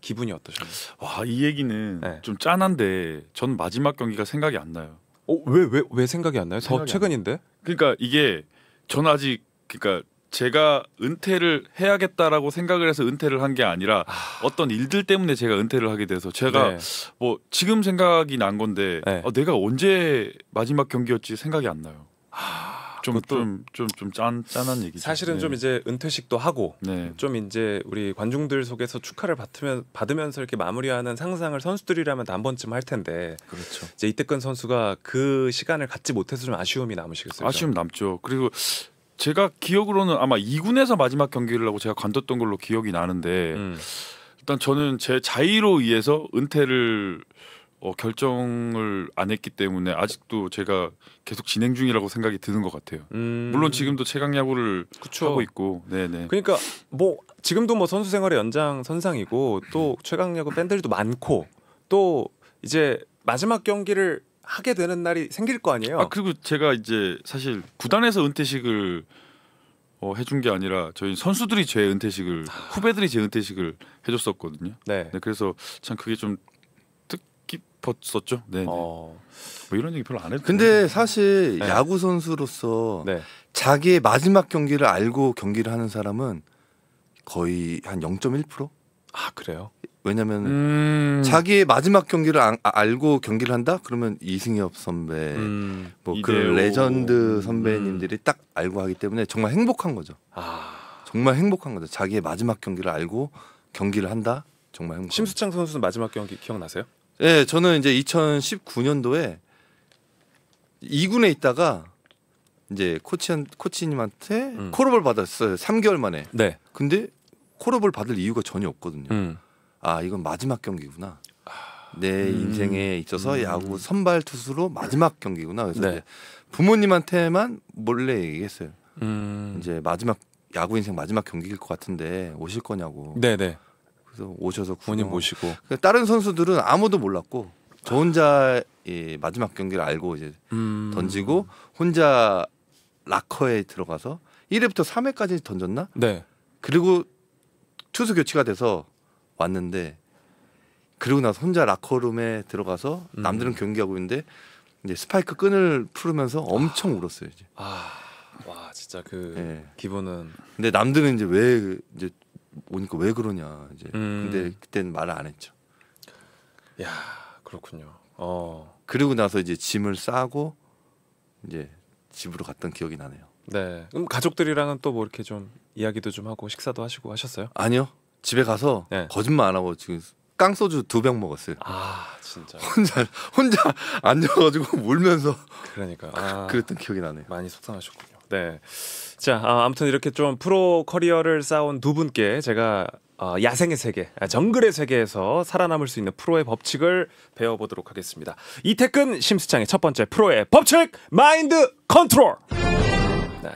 Speaker 2: 기분이 어떠셨나요? 와이 얘기는 네. 좀 짠한데 전 마지막 경기가 생각이 안 나요. 어 왜 왜왜 왜, 왜 생각이 안 나요? 생각이 더 최근인데? 그러니까 이게 전 아직 그러니까 제가 은퇴를 해야겠다라고 생각을 해서 은퇴를 한 게 아니라 아... 어떤 일들 때문에 제가 은퇴를 하게 돼서 제가 네. 뭐 지금 생각이 난 건데 네. 아, 내가 언제 마지막 경기였지 생각이 안 나요. 아... 좀좀좀좀 짠 짠한 얘기죠. 사실은 네. 좀 이제 은퇴식도 하고 네. 좀 이제 우리 관중들 속에서 축하를
Speaker 1: 받으면 받으면서 이렇게 마무리하는 상상을 선수들이라면 한 번쯤 할 텐데. 그렇죠. 이제 이태근
Speaker 2: 선수가 그 시간을 갖지 못해서 좀 아쉬움이 남으시겠어요. 아쉬움 남죠. 그리고 제가 기억으로는 아마 2군에서 마지막 경기를 하고 제가 관뒀던 걸로 기억이 나는데 음. 일단 저는 제 자의로 의해서 은퇴를 어, 결정을 안 했기 때문에 아직도 제가 계속 진행 중이라고 생각이 드는 것 같아요. 음... 물론 지금도 최강 야구를 그쵸. 하고 있고, 네네. 그러니까 뭐 지금도 뭐 선수 생활의 연장 선상이고
Speaker 1: 또 최강 야구 팬들도 많고 또 이제 마지막 경기를
Speaker 2: 하게 되는 날이 생길 거 아니에요. 아 그리고 제가 이제 사실 구단에서 은퇴식을 어, 해준 게 아니라 저희 선수들이 제 은퇴식을 아. 후배들이 제 은퇴식을 해줬었거든요. 네. 네 그래서 참 그게 좀 깊었었죠. 네, 네. 어...
Speaker 3: 뭐 이런 얘기 별로 안 해도. 근데 거. 사실 네. 야구 선수로서 네. 자기의 마지막 경기를 알고 경기를 하는 사람은 거의 한 0.1%? 아 그래요? 왜냐면 음. 자기의 마지막 경기를 아, 알고 경기를 한다 그러면 이승엽 선배 음. 뭐그 레전드 음. 선배님들이 음. 딱 알고 하기 때문에 정말 행복한 거죠 아. 정말 행복한 거죠 자기의 마지막 경기를 알고 경기를 한다 정말 행복 심수창 선수는 마지막 경기 기억나세요? 예 네, 저는 이제 2019년도에 2군에 있다가 이제 코치 코치님한테 음. 콜업을 받았어요 3개월 만에 네. 근데 콜업을 받을 이유가 전혀 없거든요 음. 아 이건 마지막 경기구나. 아, 내 음. 인생에 있어서 음. 야구 선발 투수로 마지막 경기구나. 그래서 네. 부모님한테만 몰래 얘기했어요. 음. 이제 마지막 야구 인생 마지막 경기일 것 같은데 오실 거냐고. 네네. 네. 그래서 오셔서 부모님 모시고. 그 다른 선수들은 아무도 몰랐고 저 혼자 예, 마지막 경기를 알고 이제 음. 던지고 혼자 락커에 들어가서 1회부터 3회까지 던졌나? 네. 그리고 투수 교체가 돼서 왔는데 그리고 나서 혼자 라커룸에 들어가서 음. 남들은 경기하고 있는데 이제 스파이크 끈을 풀으면서 엄청 아. 울었어요 이제. 아. 와 진짜 그 네. 기분은. 근데 남들은 이제 왜 이제 오니까 왜 그러냐 이제. 음. 근데 그때는 말을 안 했죠. 야 그렇군요. 어. 그리고 나서 이제 짐을 싸고 이제 집으로 갔던 기억이 나네요. 네. 그럼
Speaker 1: 가족들이랑은 또 뭐
Speaker 3: 이렇게 좀 이야기도 좀 하고 식사도 하시고 하셨어요? 아니요. 집에 가서 네. 거짓말 안 하고 지금 깡 소주 두 병 먹었어요. 아 진짜 혼자 혼자 앉아가지고 울면서 그러니까 아, 그랬던 기억이 나네요. 많이 속상하셨군요. 네.
Speaker 1: 자 아, 무튼 이렇게 좀 프로 커리어를 쌓은 두 분께 제가 아, 야생의 세계, 아, 정글의 세계에서 살아남을 수 있는 프로의 법칙을 배워보도록 하겠습니다. 이태근 심수창의 첫 번째 프로의 법칙 마인드 컨트롤. 네.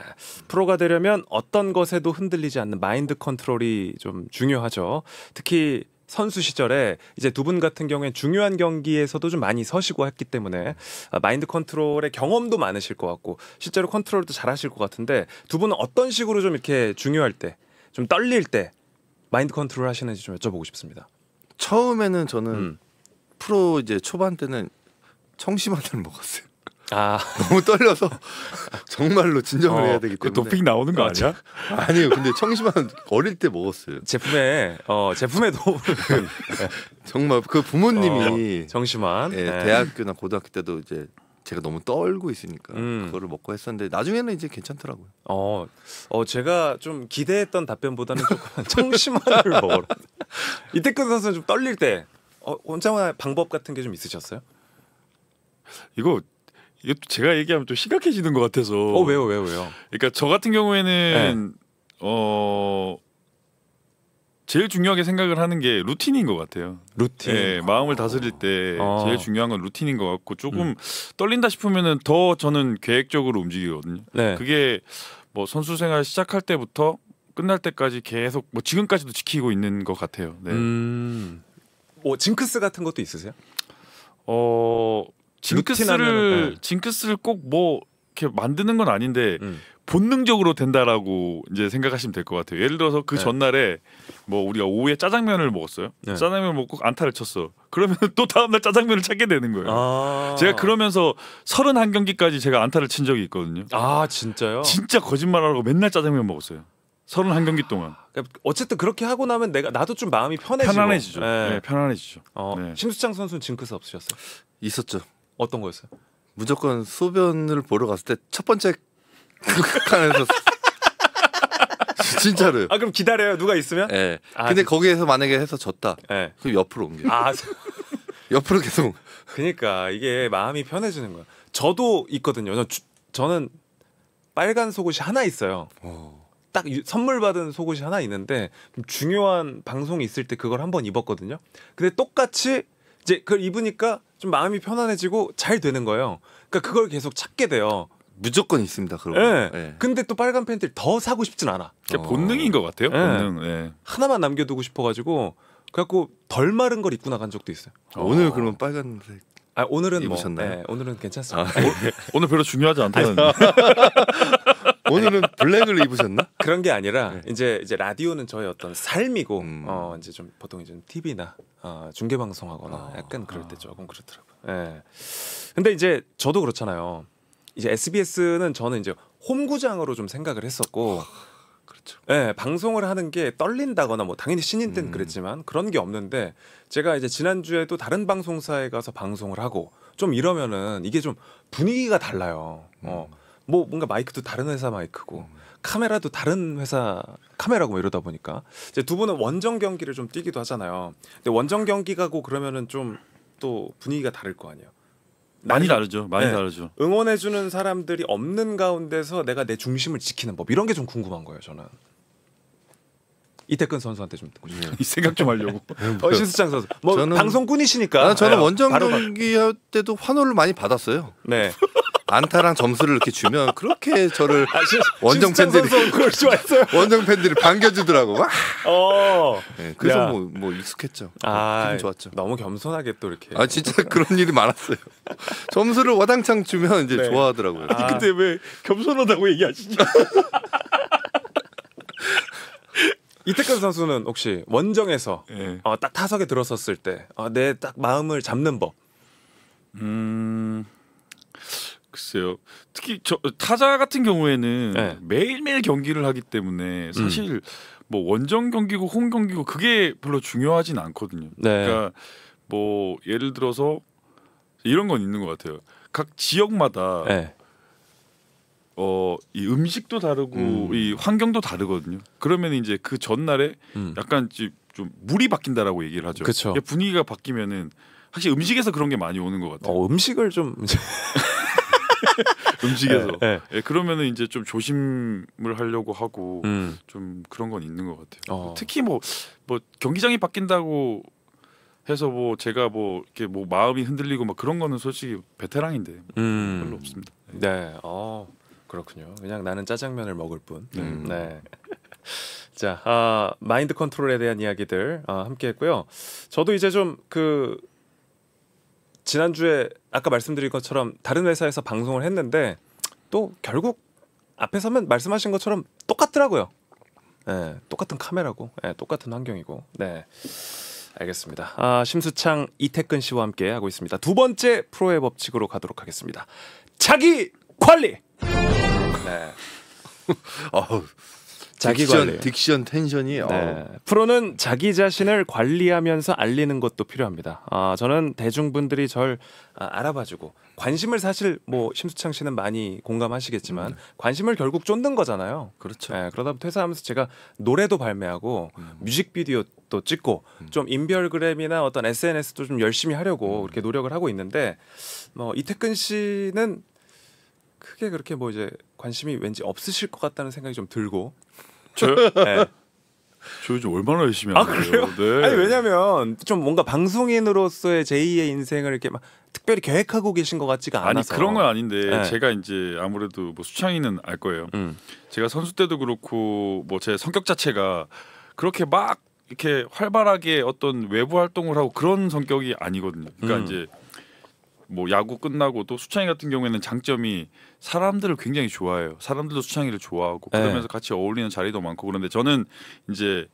Speaker 1: 프로가 되려면 어떤 것에도 흔들리지 않는 마인드 컨트롤이 좀 중요하죠. 특히 선수 시절에 이제 두 분 같은 경우엔 중요한 경기에서도 좀 많이 서시고 했기 때문에 아, 마인드 컨트롤의 경험도 많으실 것 같고 실제로 컨트롤도 잘하실 것 같은데 두 분은 어떤 식으로 좀 이렇게 중요할 때 좀 떨릴 때 마인드 컨트롤 하시는지 좀 여쭤보고
Speaker 3: 싶습니다. 처음에는 저는 음. 프로 이제 초반 때는 청심환을 먹었어요. 아. 너무 떨려서 정말로 진정을 어, 해야 되기 그 때문에 도핑 나오는 거 아니야? 아니요. 근데 청심환 어릴 때 먹었어요. 제품에 어 제품에 도 정말 그 부모님이 어, 정심환 예, 네. 대학교나 고등학교 때도 이제 제가 너무 떨고 있으니까 음. 그거를 먹고 했었는데 나중에는 이제 괜찮더라고요. 어, 어 제가 좀 기대했던 답변보다는 조금 청심환을 먹으러
Speaker 1: 이태근 선수는 좀 떨릴 때 어, 혼자의 방법 같은 게 좀 있으셨어요?
Speaker 2: 이거 이것도 제가 얘기하면 또 심각해지는 것 같아서. 어 왜요 왜요 왜요? 그러니까 저 같은 경우에는 네. 어 제일 중요하게 생각을 하는 게 루틴인 것 같아요. 루틴. 예, 마음을 다스릴 때 아. 제일 중요한 건 루틴인 것 같고 조금 음. 떨린다 싶으면은 더 저는 계획적으로 움직이거든요. 네. 그게 뭐 선수 생활 시작할 때부터 끝날 때까지 계속 뭐 지금까지도 지키고 있는 것 같아요. 네. 음. 뭐 징크스 같은 것도 있으세요? 어 징크스를 네. 징크스를 꼭 뭐 이렇게 만드는 건 아닌데 음. 본능적으로 된다라고 이제 생각하시면 될 것 같아요. 예를 들어서 그 네. 전날에 뭐 우리가 오후에 짜장면을 먹었어요. 네. 짜장면 먹고 안타를 쳤어. 그러면 또 다음날 짜장면을 찾게 되는 거예요. 아 제가 그러면서 31경기까지 제가 안타를 친 적이 있거든요. 아 진짜요? 진짜 거짓말하고 맨날 짜장면 먹었어요. 31경기 동안. 그러니까 어쨌든 그렇게 하고 나면 내가 나도 좀 마음이 편해지고
Speaker 1: 편안해지죠. 네. 네
Speaker 3: 편안해지죠. 어. 네. 심수창 선수는 징크스 없으셨어요? 있었죠. 어떤 거였어요? 무조건 소변을 보러 갔을 때 첫 번째 칸에서 진짜로요. 아
Speaker 1: 그럼 기다려요 누가 있으면? 예. 네.
Speaker 3: 아, 근데 진 그 거기에서 만약에 해서 졌다. 예. 네. 그럼 옆으로 옮겨. 아 옆으로 계속.
Speaker 1: 그러니까 이게 마음이 편해지는 거야. 저도 있거든요. 저, 저는 빨간 속옷이 하나 있어요. 오. 어. 딱 선물 받은 속옷이 하나 있는데 중요한 방송이 있을 때 그걸 한번 입었거든요. 근데 똑같이 이제 그걸 입으니까 좀 마음이 편안해지고 잘 되는 거예요. 그러니까 그걸 계속 찾게 돼요. 무조건 있습니다. 그런 예. 거. 예. 근데 또 빨간 팬티를 더 사고 싶진 않아. 어. 본능인 것 같아요. 예. 본능. 예. 하나만 남겨두고 싶어가지고 그래갖고 덜 마른 걸 입고 나간 적도 있어요. 오늘 그러면 빨간색 아 오늘은 뭐, 입으셨나요? 뭐, 네,
Speaker 2: 오늘은 괜찮습니다. 아, 오, 늘 별로 중요하지 않다는.
Speaker 1: 오늘은 블랙을 입으셨나? 그런 게 아니라 네. 이제 이제 라디오는 저의 어떤 삶이고 음. 어 이제 좀 보통 이제 TV나 어, 중계 방송하거나 어, 아. 약간 그럴 때 조금 그렇더라고요. 예. 근데 이제 저도 그렇잖아요. 이제 SBS는 저는 이제 홈구장으로 좀 생각을 했었고 그쵸. 네, 방송을 하는 게 떨린다거나 뭐 당연히 신인 때는 음. 그랬지만 그런 게 없는데 제가 이제 지난주에 도 다른 방송사에 가서 방송을 하고 좀 이러면은 이게 좀 분위기가 달라요. 어, 음. 어. 뭐 뭔가 마이크도 다른 회사 마이크고 음. 카메라도 다른 회사 카메라고 뭐 이러다 보니까 이제 두 분은 원정 경기를 좀 뛰기도 하잖아요. 근데 원정 경기 가고 그러면은 좀 또 분위기가 다를 거 아니에요. 많이 다르죠. 많이 네. 다르죠. 응원해주는 사람들이 없는 가운데서 내가 내 중심을 지키는 법 이런 게 좀 궁금한 거예요. 저는 이태근 선수한테 좀 듣고 싶어요. 이 생각 좀 하려고.
Speaker 3: 어, 신수창 선수. 뭐 저는, 방송꾼이시니까. 아, 저는 네. 원정 경기 할 때도 환호를 많이 받았어요. 네. 안타랑 점수를 이렇게 주면 그렇게 저를 아, 시, 원정 팬들이 그걸 좋아했어요. 원정 팬들이 반겨주더라고.
Speaker 2: 어. 네, 그래서 뭐뭐
Speaker 3: 뭐 익숙했죠. 뭐 아, 기분 좋았죠. 너무 겸손하게 또 이렇게. 아 진짜 그런 일이 많았어요. 점수를 와당창 주면 이제 네. 좋아하더라고요. 아. 근데 왜 겸손하다고 얘기하시죠?
Speaker 1: 이태근 선수는 혹시 원정에서 네. 어, 딱 타석에 들어섰을 때 어, 내딱 마음을 잡는 법. 음.
Speaker 2: 글쎄요. 특히 저 타자 같은 경우에는 네. 매일매일 경기를 하기 때문에 사실 음. 뭐 원정 경기고 홈 경기고 그게 별로 중요하진 않거든요. 네. 그러니까 뭐 예를 들어서 이런 건 있는 것 같아요. 각 지역마다 네. 어, 이 음식도 다르고 음. 이 환경도 다르거든요. 그러면 이제 그 전날에 음. 약간 좀 물이 바뀐다라고 얘기를 하죠. 그쵸. 분위기가 바뀌면은 확실히 음식에서 그런 게 많이 오는 것 같아요. 어, 음식을 좀
Speaker 3: 음식에서. 네, 네.
Speaker 2: 예, 그러면은 이제 좀 조심을 하려고 하고 음. 좀 그런 건 있는 것 같아요. 어. 특히 뭐뭐 뭐 경기장이 바뀐다고 해서 뭐 제가 뭐 이렇게 뭐 마음이 흔들리고 막 그런 거는 솔직히 베테랑인데 음. 별로 없습니다. 네. 네. 어. 그렇군요. 그냥 나는 짜장면을 먹을 뿐.
Speaker 1: 네. 음. 네. 자, 아, 마인드 컨트롤에 대한 이야기들 아, 함께 했고요. 저도 이제 좀그 지난주에 아까 말씀드린 것처럼 다른 회사에서 방송을 했는데 또 결국 앞에서면 말씀하신 것처럼 똑같더라고요. 예, 똑같은 카메라고, 예, 똑같은 환경이고. 네. 알겠습니다. 아, 심수창 이태근 씨와 함께 하고 있습니다. 두 번째 프로의 법칙으로 가도록 하겠습니다. 자기 관리. 네. 어우, 자기 딕션, 관리. 딕션 텐션이 요 네. 프로는 자기 자신을 관리하면서 알리는 것도 필요합니다. 아, 저는 대중분들이 절 아, 알아봐주고 관심을 사실 뭐 심수창 씨는 많이 공감하시겠지만 음. 관심을 결국 쫓는 거잖아요. 그렇죠. 네, 그러다 퇴사하면서 제가 노래도 발매하고 음. 뮤직비디오도 찍고 음. 좀 인별그램이나 어떤 SNS도 좀 열심히 하려고 음. 이렇게 노력을 하고 있는데 뭐 이태근 씨는 크게 그렇게 뭐 이제 관심이 왠지 없으실 것 같다는 생각이 좀 들고 저요? 네.
Speaker 2: 저 요즘 얼마나 열심히 아, 하는데요? 아, 네. 아니
Speaker 1: 왜냐면 좀 뭔가 방송인으로서의 제2의 인생을 이렇게 막 특별히 계획하고 계신 것 같지가 않아서 아니 그런 건 아닌데 네. 제가
Speaker 2: 이제 아무래도 뭐 수창이는 알 거예요. 음. 제가 선수 때도 그렇고 뭐 제 성격 자체가 그렇게 막 이렇게 활발하게 어떤 외부 활동을 하고 그런 성격이 아니거든요. 그러니까 음. 이제 뭐 야구 끝나고도 수창이 같은 경우에는 장점이 사람들을 굉장히 좋아해요. 사람들도 수창이를 좋아하고 네. 그러면서 네. 같이 어울리는 자리도 많고 그런데 저는 이제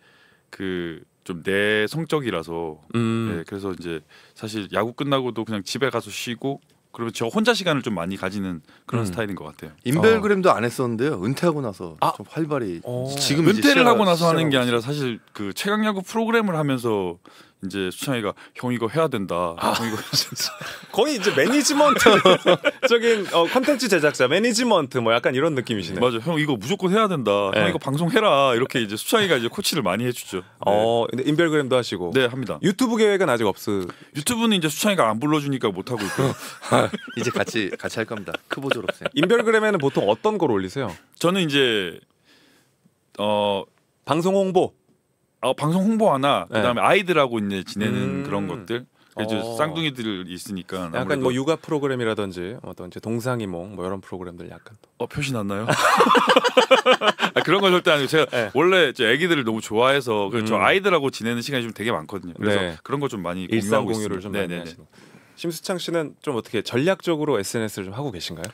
Speaker 2: 그 좀내성적이라서 음. 네, 그래서 이제 사실 야구 끝나고도 그냥 집에 가서 쉬고 그러면 저 혼자 시간을 좀 많이 가지는 그런 음. 스타일인 것 같아요. 인별그램도
Speaker 3: 어. 안 했었는데요. 은퇴하고 나서 아. 좀 활발히 오. 어. 지금 은퇴를 하고 나서 하는 게
Speaker 2: 아니라 사실 그 최강 야구 프로그램을 하면서 이제 수창이가 형 이거 해야 된다. 아. 형 이거 거의 이제 매니지먼트적인
Speaker 1: 어, 컨텐츠 제작자 매니지먼트 뭐 약간 이런 느낌이시네 맞아. 형 이거 무조건 해야 된다.
Speaker 2: 네. 형 이거 방송해라. 이렇게 이제 수창이가 이제 코치를 많이 해주죠. 어, 네. 근데 인별그램도 하시고. 네, 합니다. 유튜브 계획은 아직 없으. 유튜브는 이제 수창이가 안 불러주니까 못 하고 있고. 아, 이제 같이 같이 할 겁니다. 크보 졸업생. 인별그램에는 보통 어떤 걸 올리세요? 저는 이제 어 방송 홍보. 어, 방송 홍보 하나 네. 그다음에 아이들하고 이제 지내는 음. 그런 것들 어. 쌍둥이들 있으니까 아무래도. 뭐 육아 프로그램이라든지 어떤 이제 동상이몽 뭐, 뭐 이런 프로그램들 약간 어 표시 났나요? 아, 그런 건 절대 아니고 제가 네. 원래 저 아기들을 너무 좋아해서 그 음. 저 아이들하고 지내는 시간이 좀 되게 많거든요. 그래서 네. 그런 거 좀 많이 일상 공유를 있습니다. 좀 네네. 많이 하시고
Speaker 1: 심수창 씨는 좀 어떻게 전략적으로
Speaker 3: SNS를 좀 하고 계신가요?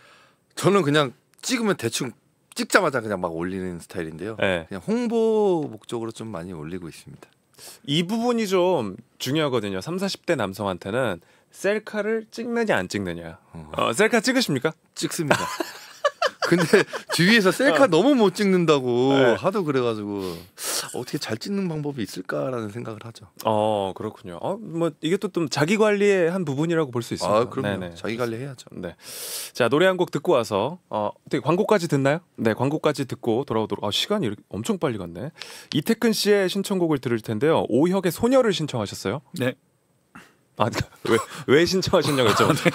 Speaker 3: 저는 그냥 찍으면 대충 찍자마자 그냥 막 올리는 스타일인데요. 네. 그냥 홍보 목적으로 좀 많이 올리고 있습니다. 이 부분이 좀
Speaker 1: 중요하거든요. 3, 40대 남성한테는 셀카를 찍느냐 안 찍느냐. 어. 어 셀카 찍으십니까? 찍습니다.
Speaker 3: 근데 주위에서 셀카 어. 너무 못 찍는다고 네. 하도 그래가지고 어떻게 잘 찍는 방법이 있을까라는 생각을 하죠. 어
Speaker 1: 그렇군요. 어뭐 이게 또 좀 자기 관리의 한 부분이라고 볼 수 있습니다. 아 그럼요. 네네. 자기 관리 해야죠. 네. 자 노래 한 곡 듣고 와서 어 광고까지 듣나요? 네 광고까지 듣고 돌아오도록. 아 시간이 이렇게 엄청 빨리 갔네. 이태근 씨의 신청곡을 들을 텐데요. 오혁의 소녀를 신청하셨어요. 네. 아, 그러니까 왜, 왜 신청하셨냐고 했죠. 아, 네.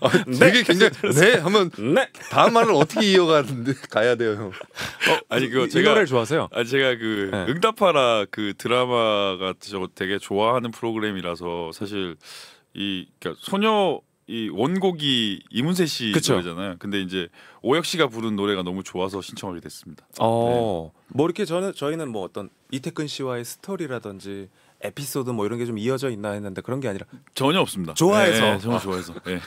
Speaker 1: 아
Speaker 3: 되게 네. 굉장히 네 하면 네. 다음 말을 어떻게 이어가는데 가야 돼요, 형. 어,
Speaker 2: 아니 그 제가 를 좋아하세요? 아 제가 그 네. 응답하라 그 드라마가 저 되게 좋아하는 프로그램이라서 사실 이 그러니까 소녀 이 원곡이 이문세 씨 그쵸? 노래잖아요. 근데 이제 오혁 씨가 부른 노래가 너무 좋아서 신청하게 됐습니다.
Speaker 1: 어, 네. 뭐 이렇게 저는 저희는 뭐 어떤 이태근 씨와의 스토리라든지 에피소드 뭐 이런 게 좀 이어져 있나 했는데 그런 게 아니라
Speaker 2: 전혀 없습니다. 좋아해서 네, 네 정말 좋아해서 네.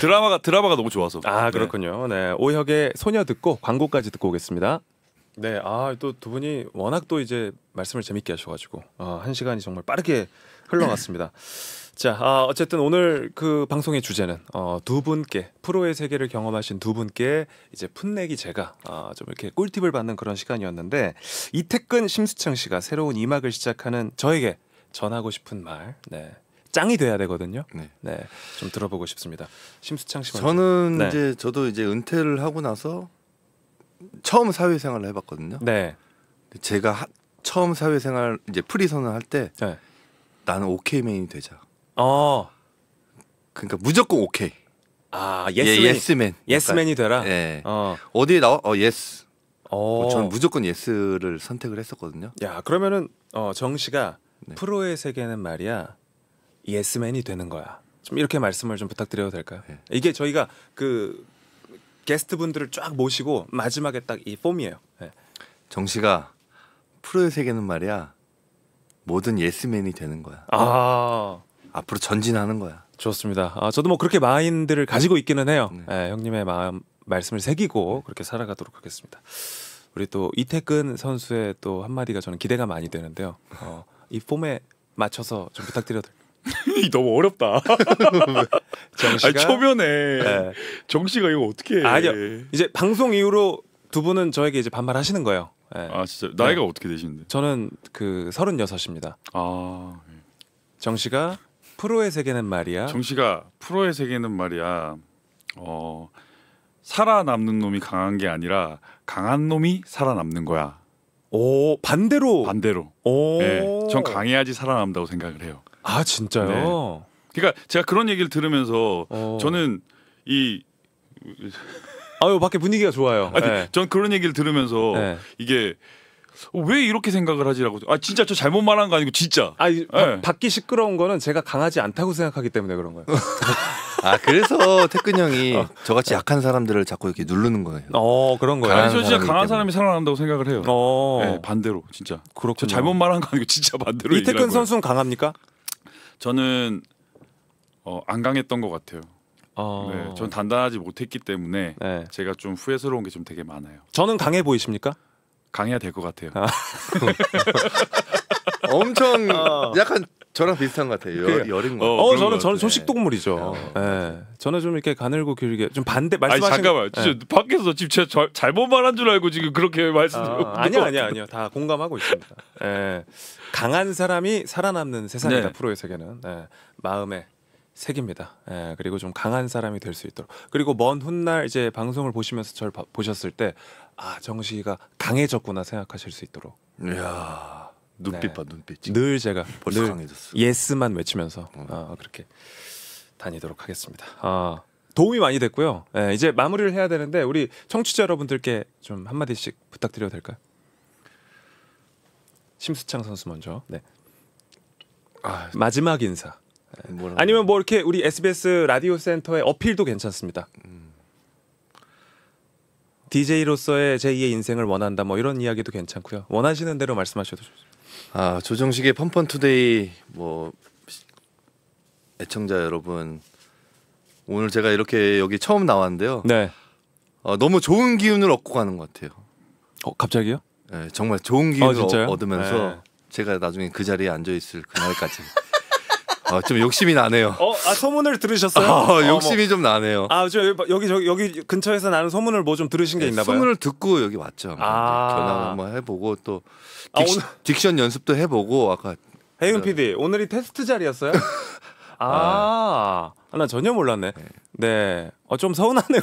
Speaker 1: 드라마가 드라마가 너무 좋아서 아 네. 그렇군요. 네 오혁의 소녀 듣고 광고까지 듣고 오겠습니다. 네, 아 또 두 분이 워낙 또 이제 말씀을 재밌게 하셔가지고 아, 한 시간이 정말 빠르게 흘러갔습니다. 자, 아, 어쨌든 오늘 그 방송의 주제는 어, 두 분께 프로의 세계를 경험하신 두 분께 이제 풋내기 제가 아, 좀 이렇게 꿀팁을 받는 그런 시간이었는데 이태근 심수창 씨가 새로운 이막을 시작하는 저에게 전하고
Speaker 3: 싶은 말, 네. 짱이 돼야 되거든요. 네. 네. 들어보고 싶습니다.
Speaker 1: 심수창
Speaker 2: 씨. 저는 네. 이제
Speaker 3: 저도 이제 은퇴를 하고 나서 처음 사회생활을 해봤거든요. 네. 제가 하, 처음 사회생활 이제 프리선언 할때 네. 나는 오케이 메이 되자. 어. 그러니까 무조건 오케이. 아 예스맨. 예, 예스맨. 예스맨이 되라. 예. 어. 어디에 나와? 어 예스. 어. 뭐 저는 무조건 예스를 선택을 했었거든요. 야 그러면은 어, 정 씨가 네. 프로의
Speaker 1: 세계는 말이야 예스맨이 되는 거야. 좀 이렇게 말씀을 좀 부탁드려도 될까요? 네. 이게 저희가 그 게스트 분들을 쫙 모시고 마지막에 딱 이 폼이에요.
Speaker 3: 네. 정 씨가 프로의 세계는 말이야 모든 예스맨이 되는 거야. 아 앞으로 전진하는 거야. 좋습니다. 아, 저도 뭐 그렇게 마인드를 가지고
Speaker 1: 있기는 해요. 네. 네, 형님의 마음 말씀을 새기고 그렇게 살아가도록 하겠습니다. 우리 또 이태근 선수의 또 한마디가 저는 기대가 많이 되는데요. 어, 이 폼에 맞춰서 좀 부탁드려도 너무 어렵다. 정씨가 초면에 네. 정씨가 이거 어떻게 해? 아니요 이제 방송 이후로 두 분은 저에게 이제 반말하시는 거예요. 네. 아 진짜 나이가 네. 어떻게 되시데 저는 그 서른여섯입니다. 아 예.
Speaker 2: 정씨가 프로의 세계는 말이야. 정씨가 프로의 세계는 말이야. 어 살아남는 놈이 강한 게 아니라 강한 놈이 살아남는 거야. 오 반대로 반대로. 오. 예, 전 강해야지 살아남다고 생각을 해요. 아 진짜요? 네. 그러니까 제가 그런 얘기를 들으면서 오. 어. 저는 이 아유 밖에 분위기가 좋아요. 아니, 네. 전 그런 얘기를 들으면서 네. 이게 왜 이렇게 생각을 하지라고 아 진짜 저 잘못 말한 거 아니고 진짜 아 네.
Speaker 1: 밖이 시끄러운 거는 제가 강하지 않다고 생각하기 때문에 그런
Speaker 2: 거예요. 아 그래서 태근
Speaker 3: 형이 어. 저같이 약한 사람들을 자꾸 이렇게 누르는 거예요.
Speaker 2: 어 그런
Speaker 3: 거예요. 아니, 저 진짜 강한
Speaker 2: 사람이 살아난다고 생각을 해요. 어. 네,
Speaker 3: 반대로 진짜.
Speaker 2: 그렇죠. 잘못 말한 거 아니고 진짜 반대로. 이태근 선수는 강합니까? 저는 어, 안 강했던 것 같아요. 어... 네, 전 단단하지 못했기 때문에 네. 제가 좀 후회스러운 게 좀 되게 많아요. 저는 강해 보이십니까? 강해야
Speaker 3: 될것 같아요. 아. 엄청 어. 약간 저랑 비슷한 것 같아요. 여, 여린 거. 어, 저는
Speaker 1: 저는 초식 동물이죠. 예. 저는 좀 이렇게 가늘고 길게 좀 반대 말씀하신 잠깐만 네. 진짜
Speaker 2: 밖에서 지금 제가 잘- 잘못 말한 줄 알고 지금 그렇게 말씀드
Speaker 1: 아, 아니요, 아니요, 아니요. 다 공감하고 있습니다. 예. 강한 사람이 살아남는 세상이다. 네. 프로의 세계는 예. 마음의 색입니다. 예. 그리고 좀 강한 사람이 될 수 있도록. 그리고 먼 훗날 이제 방송을 보시면서 저를 봐- 보셨을 때 아, 정식이가 강해졌구나 생각하실 수 있도록.
Speaker 3: 이야. 눈빛 네. 봐 눈빛. 늘 제가 늘
Speaker 1: 예스만 외치면서 어, 아, 그렇게 다니도록 하겠습니다. 아, 도움이 많이 됐고요. 네, 이제 마무리를 해야 되는데 우리 청취자 여러분들께 좀 한마디씩 부탁드려도 될까요? 심수창 선수 먼저. 네. 아, 마지막 인사. 네. 아니면 뭐 이렇게 우리 SBS 라디오 센터의 어필도 괜찮습니다. DJ로서의 음. 제2의 인생을 원한다 뭐 이런 이야기도 괜찮고요. 원하시는 대로 말씀하셔도
Speaker 3: 좋습니다. 아 조정식의 펀펀투데이 뭐 애청자 여러분 오늘 제가 이렇게 여기 처음 나왔는데요. 네. 어, 너무 좋은 기운을 얻고 가는 것 같아요. 어 갑자기요? 네, 정말 좋은 기운을 어, 얻으면서 네. 제가 나중에 그 자리에 앉아 있을 그날까지 아, 좀 욕심이 나네요.
Speaker 1: 어, 아 소문을 들으셨어요? 아, 욕심이
Speaker 3: 뭐. 좀 나네요.
Speaker 1: 아, 저 여기 여 여기 근처에서 나는 소문을 뭐 좀 들으신 게 네, 있나 봐요. 소문을
Speaker 3: 듣고 여기 왔죠. 뭐 아. 견학 한번 해보고 또 아, 딕시, 오늘... 딕션 연습도 해보고 아까 해윤 PD 그 오늘이
Speaker 1: 테스트 자리였어요?
Speaker 3: 아, 아, 나 전혀 몰랐네. 네, 네.
Speaker 2: 어, 좀 서운하네요.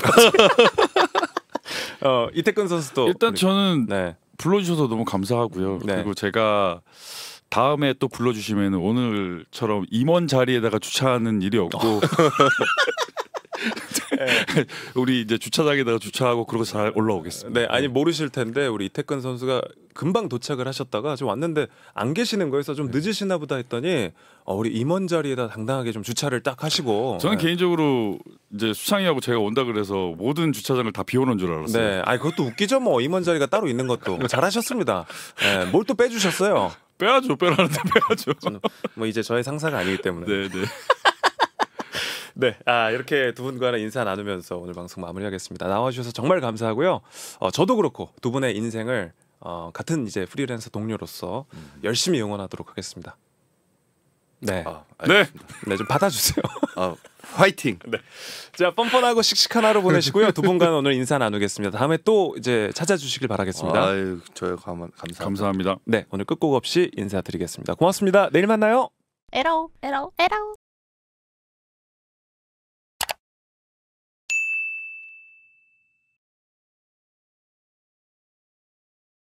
Speaker 1: 어, 이태근 선수도 일단
Speaker 2: 우리, 저는 네. 불러주셔서 너무 감사하고요. 네. 그리고 제가 다음에 또 불러주시면 오늘처럼 임원 자리에다가 주차하는 일이 없고 네. 우리 이제 주차장에다가 주차하고 그러고 잘 올라오겠습니다. 네, 아니 모르실 텐데 우리 이태근
Speaker 1: 선수가 금방 도착을 하셨다가 지금 왔는데 안 계시는 거에서좀 네. 늦으시나 보다 했더니 어, 우리 임원 자리에다 당당하게 좀 주차를 딱 하시고 저는 네.
Speaker 2: 개인적으로
Speaker 1: 이제 수상이하고 제가 온다 그래서 모든 주차장을 다 비워놓은 줄 알았어요. 네, 아니 그것도 웃기죠 뭐 임원 자리가 따로 있는 것도 잘하셨습니다. 네, 뭘또 빼주셨어요. 빼야죠 빼라는데 빼야죠. 뭐 이제 저의 상사가 아니기 때문에. 네네. 네. 네, 아 이렇게 두 분과는 인사 나누면서 오늘 방송 마무리하겠습니다. 나와주셔서 정말 감사하고요. 어, 저도 그렇고 두 분의 인생을 어, 같은 이제 프리랜서 동료로서 음. 열심히 응원하도록 하겠습니다. 네, 아, 아 네, 네 좀 받아주세요. 아. 화이팅. 네. 자 뻔뻔하고 씩씩한 하루 보내시고요. 두 분간 오늘 인사 나누겠습니다. 다음에 또 이제 찾아주시길 바라겠습니다. 아유, 저요 감, 사합니다 감사합니다. 네 오늘 끝곡 없이 인사드리겠습니다. 고맙습니다. 내일 만나요.
Speaker 2: 에러에러에러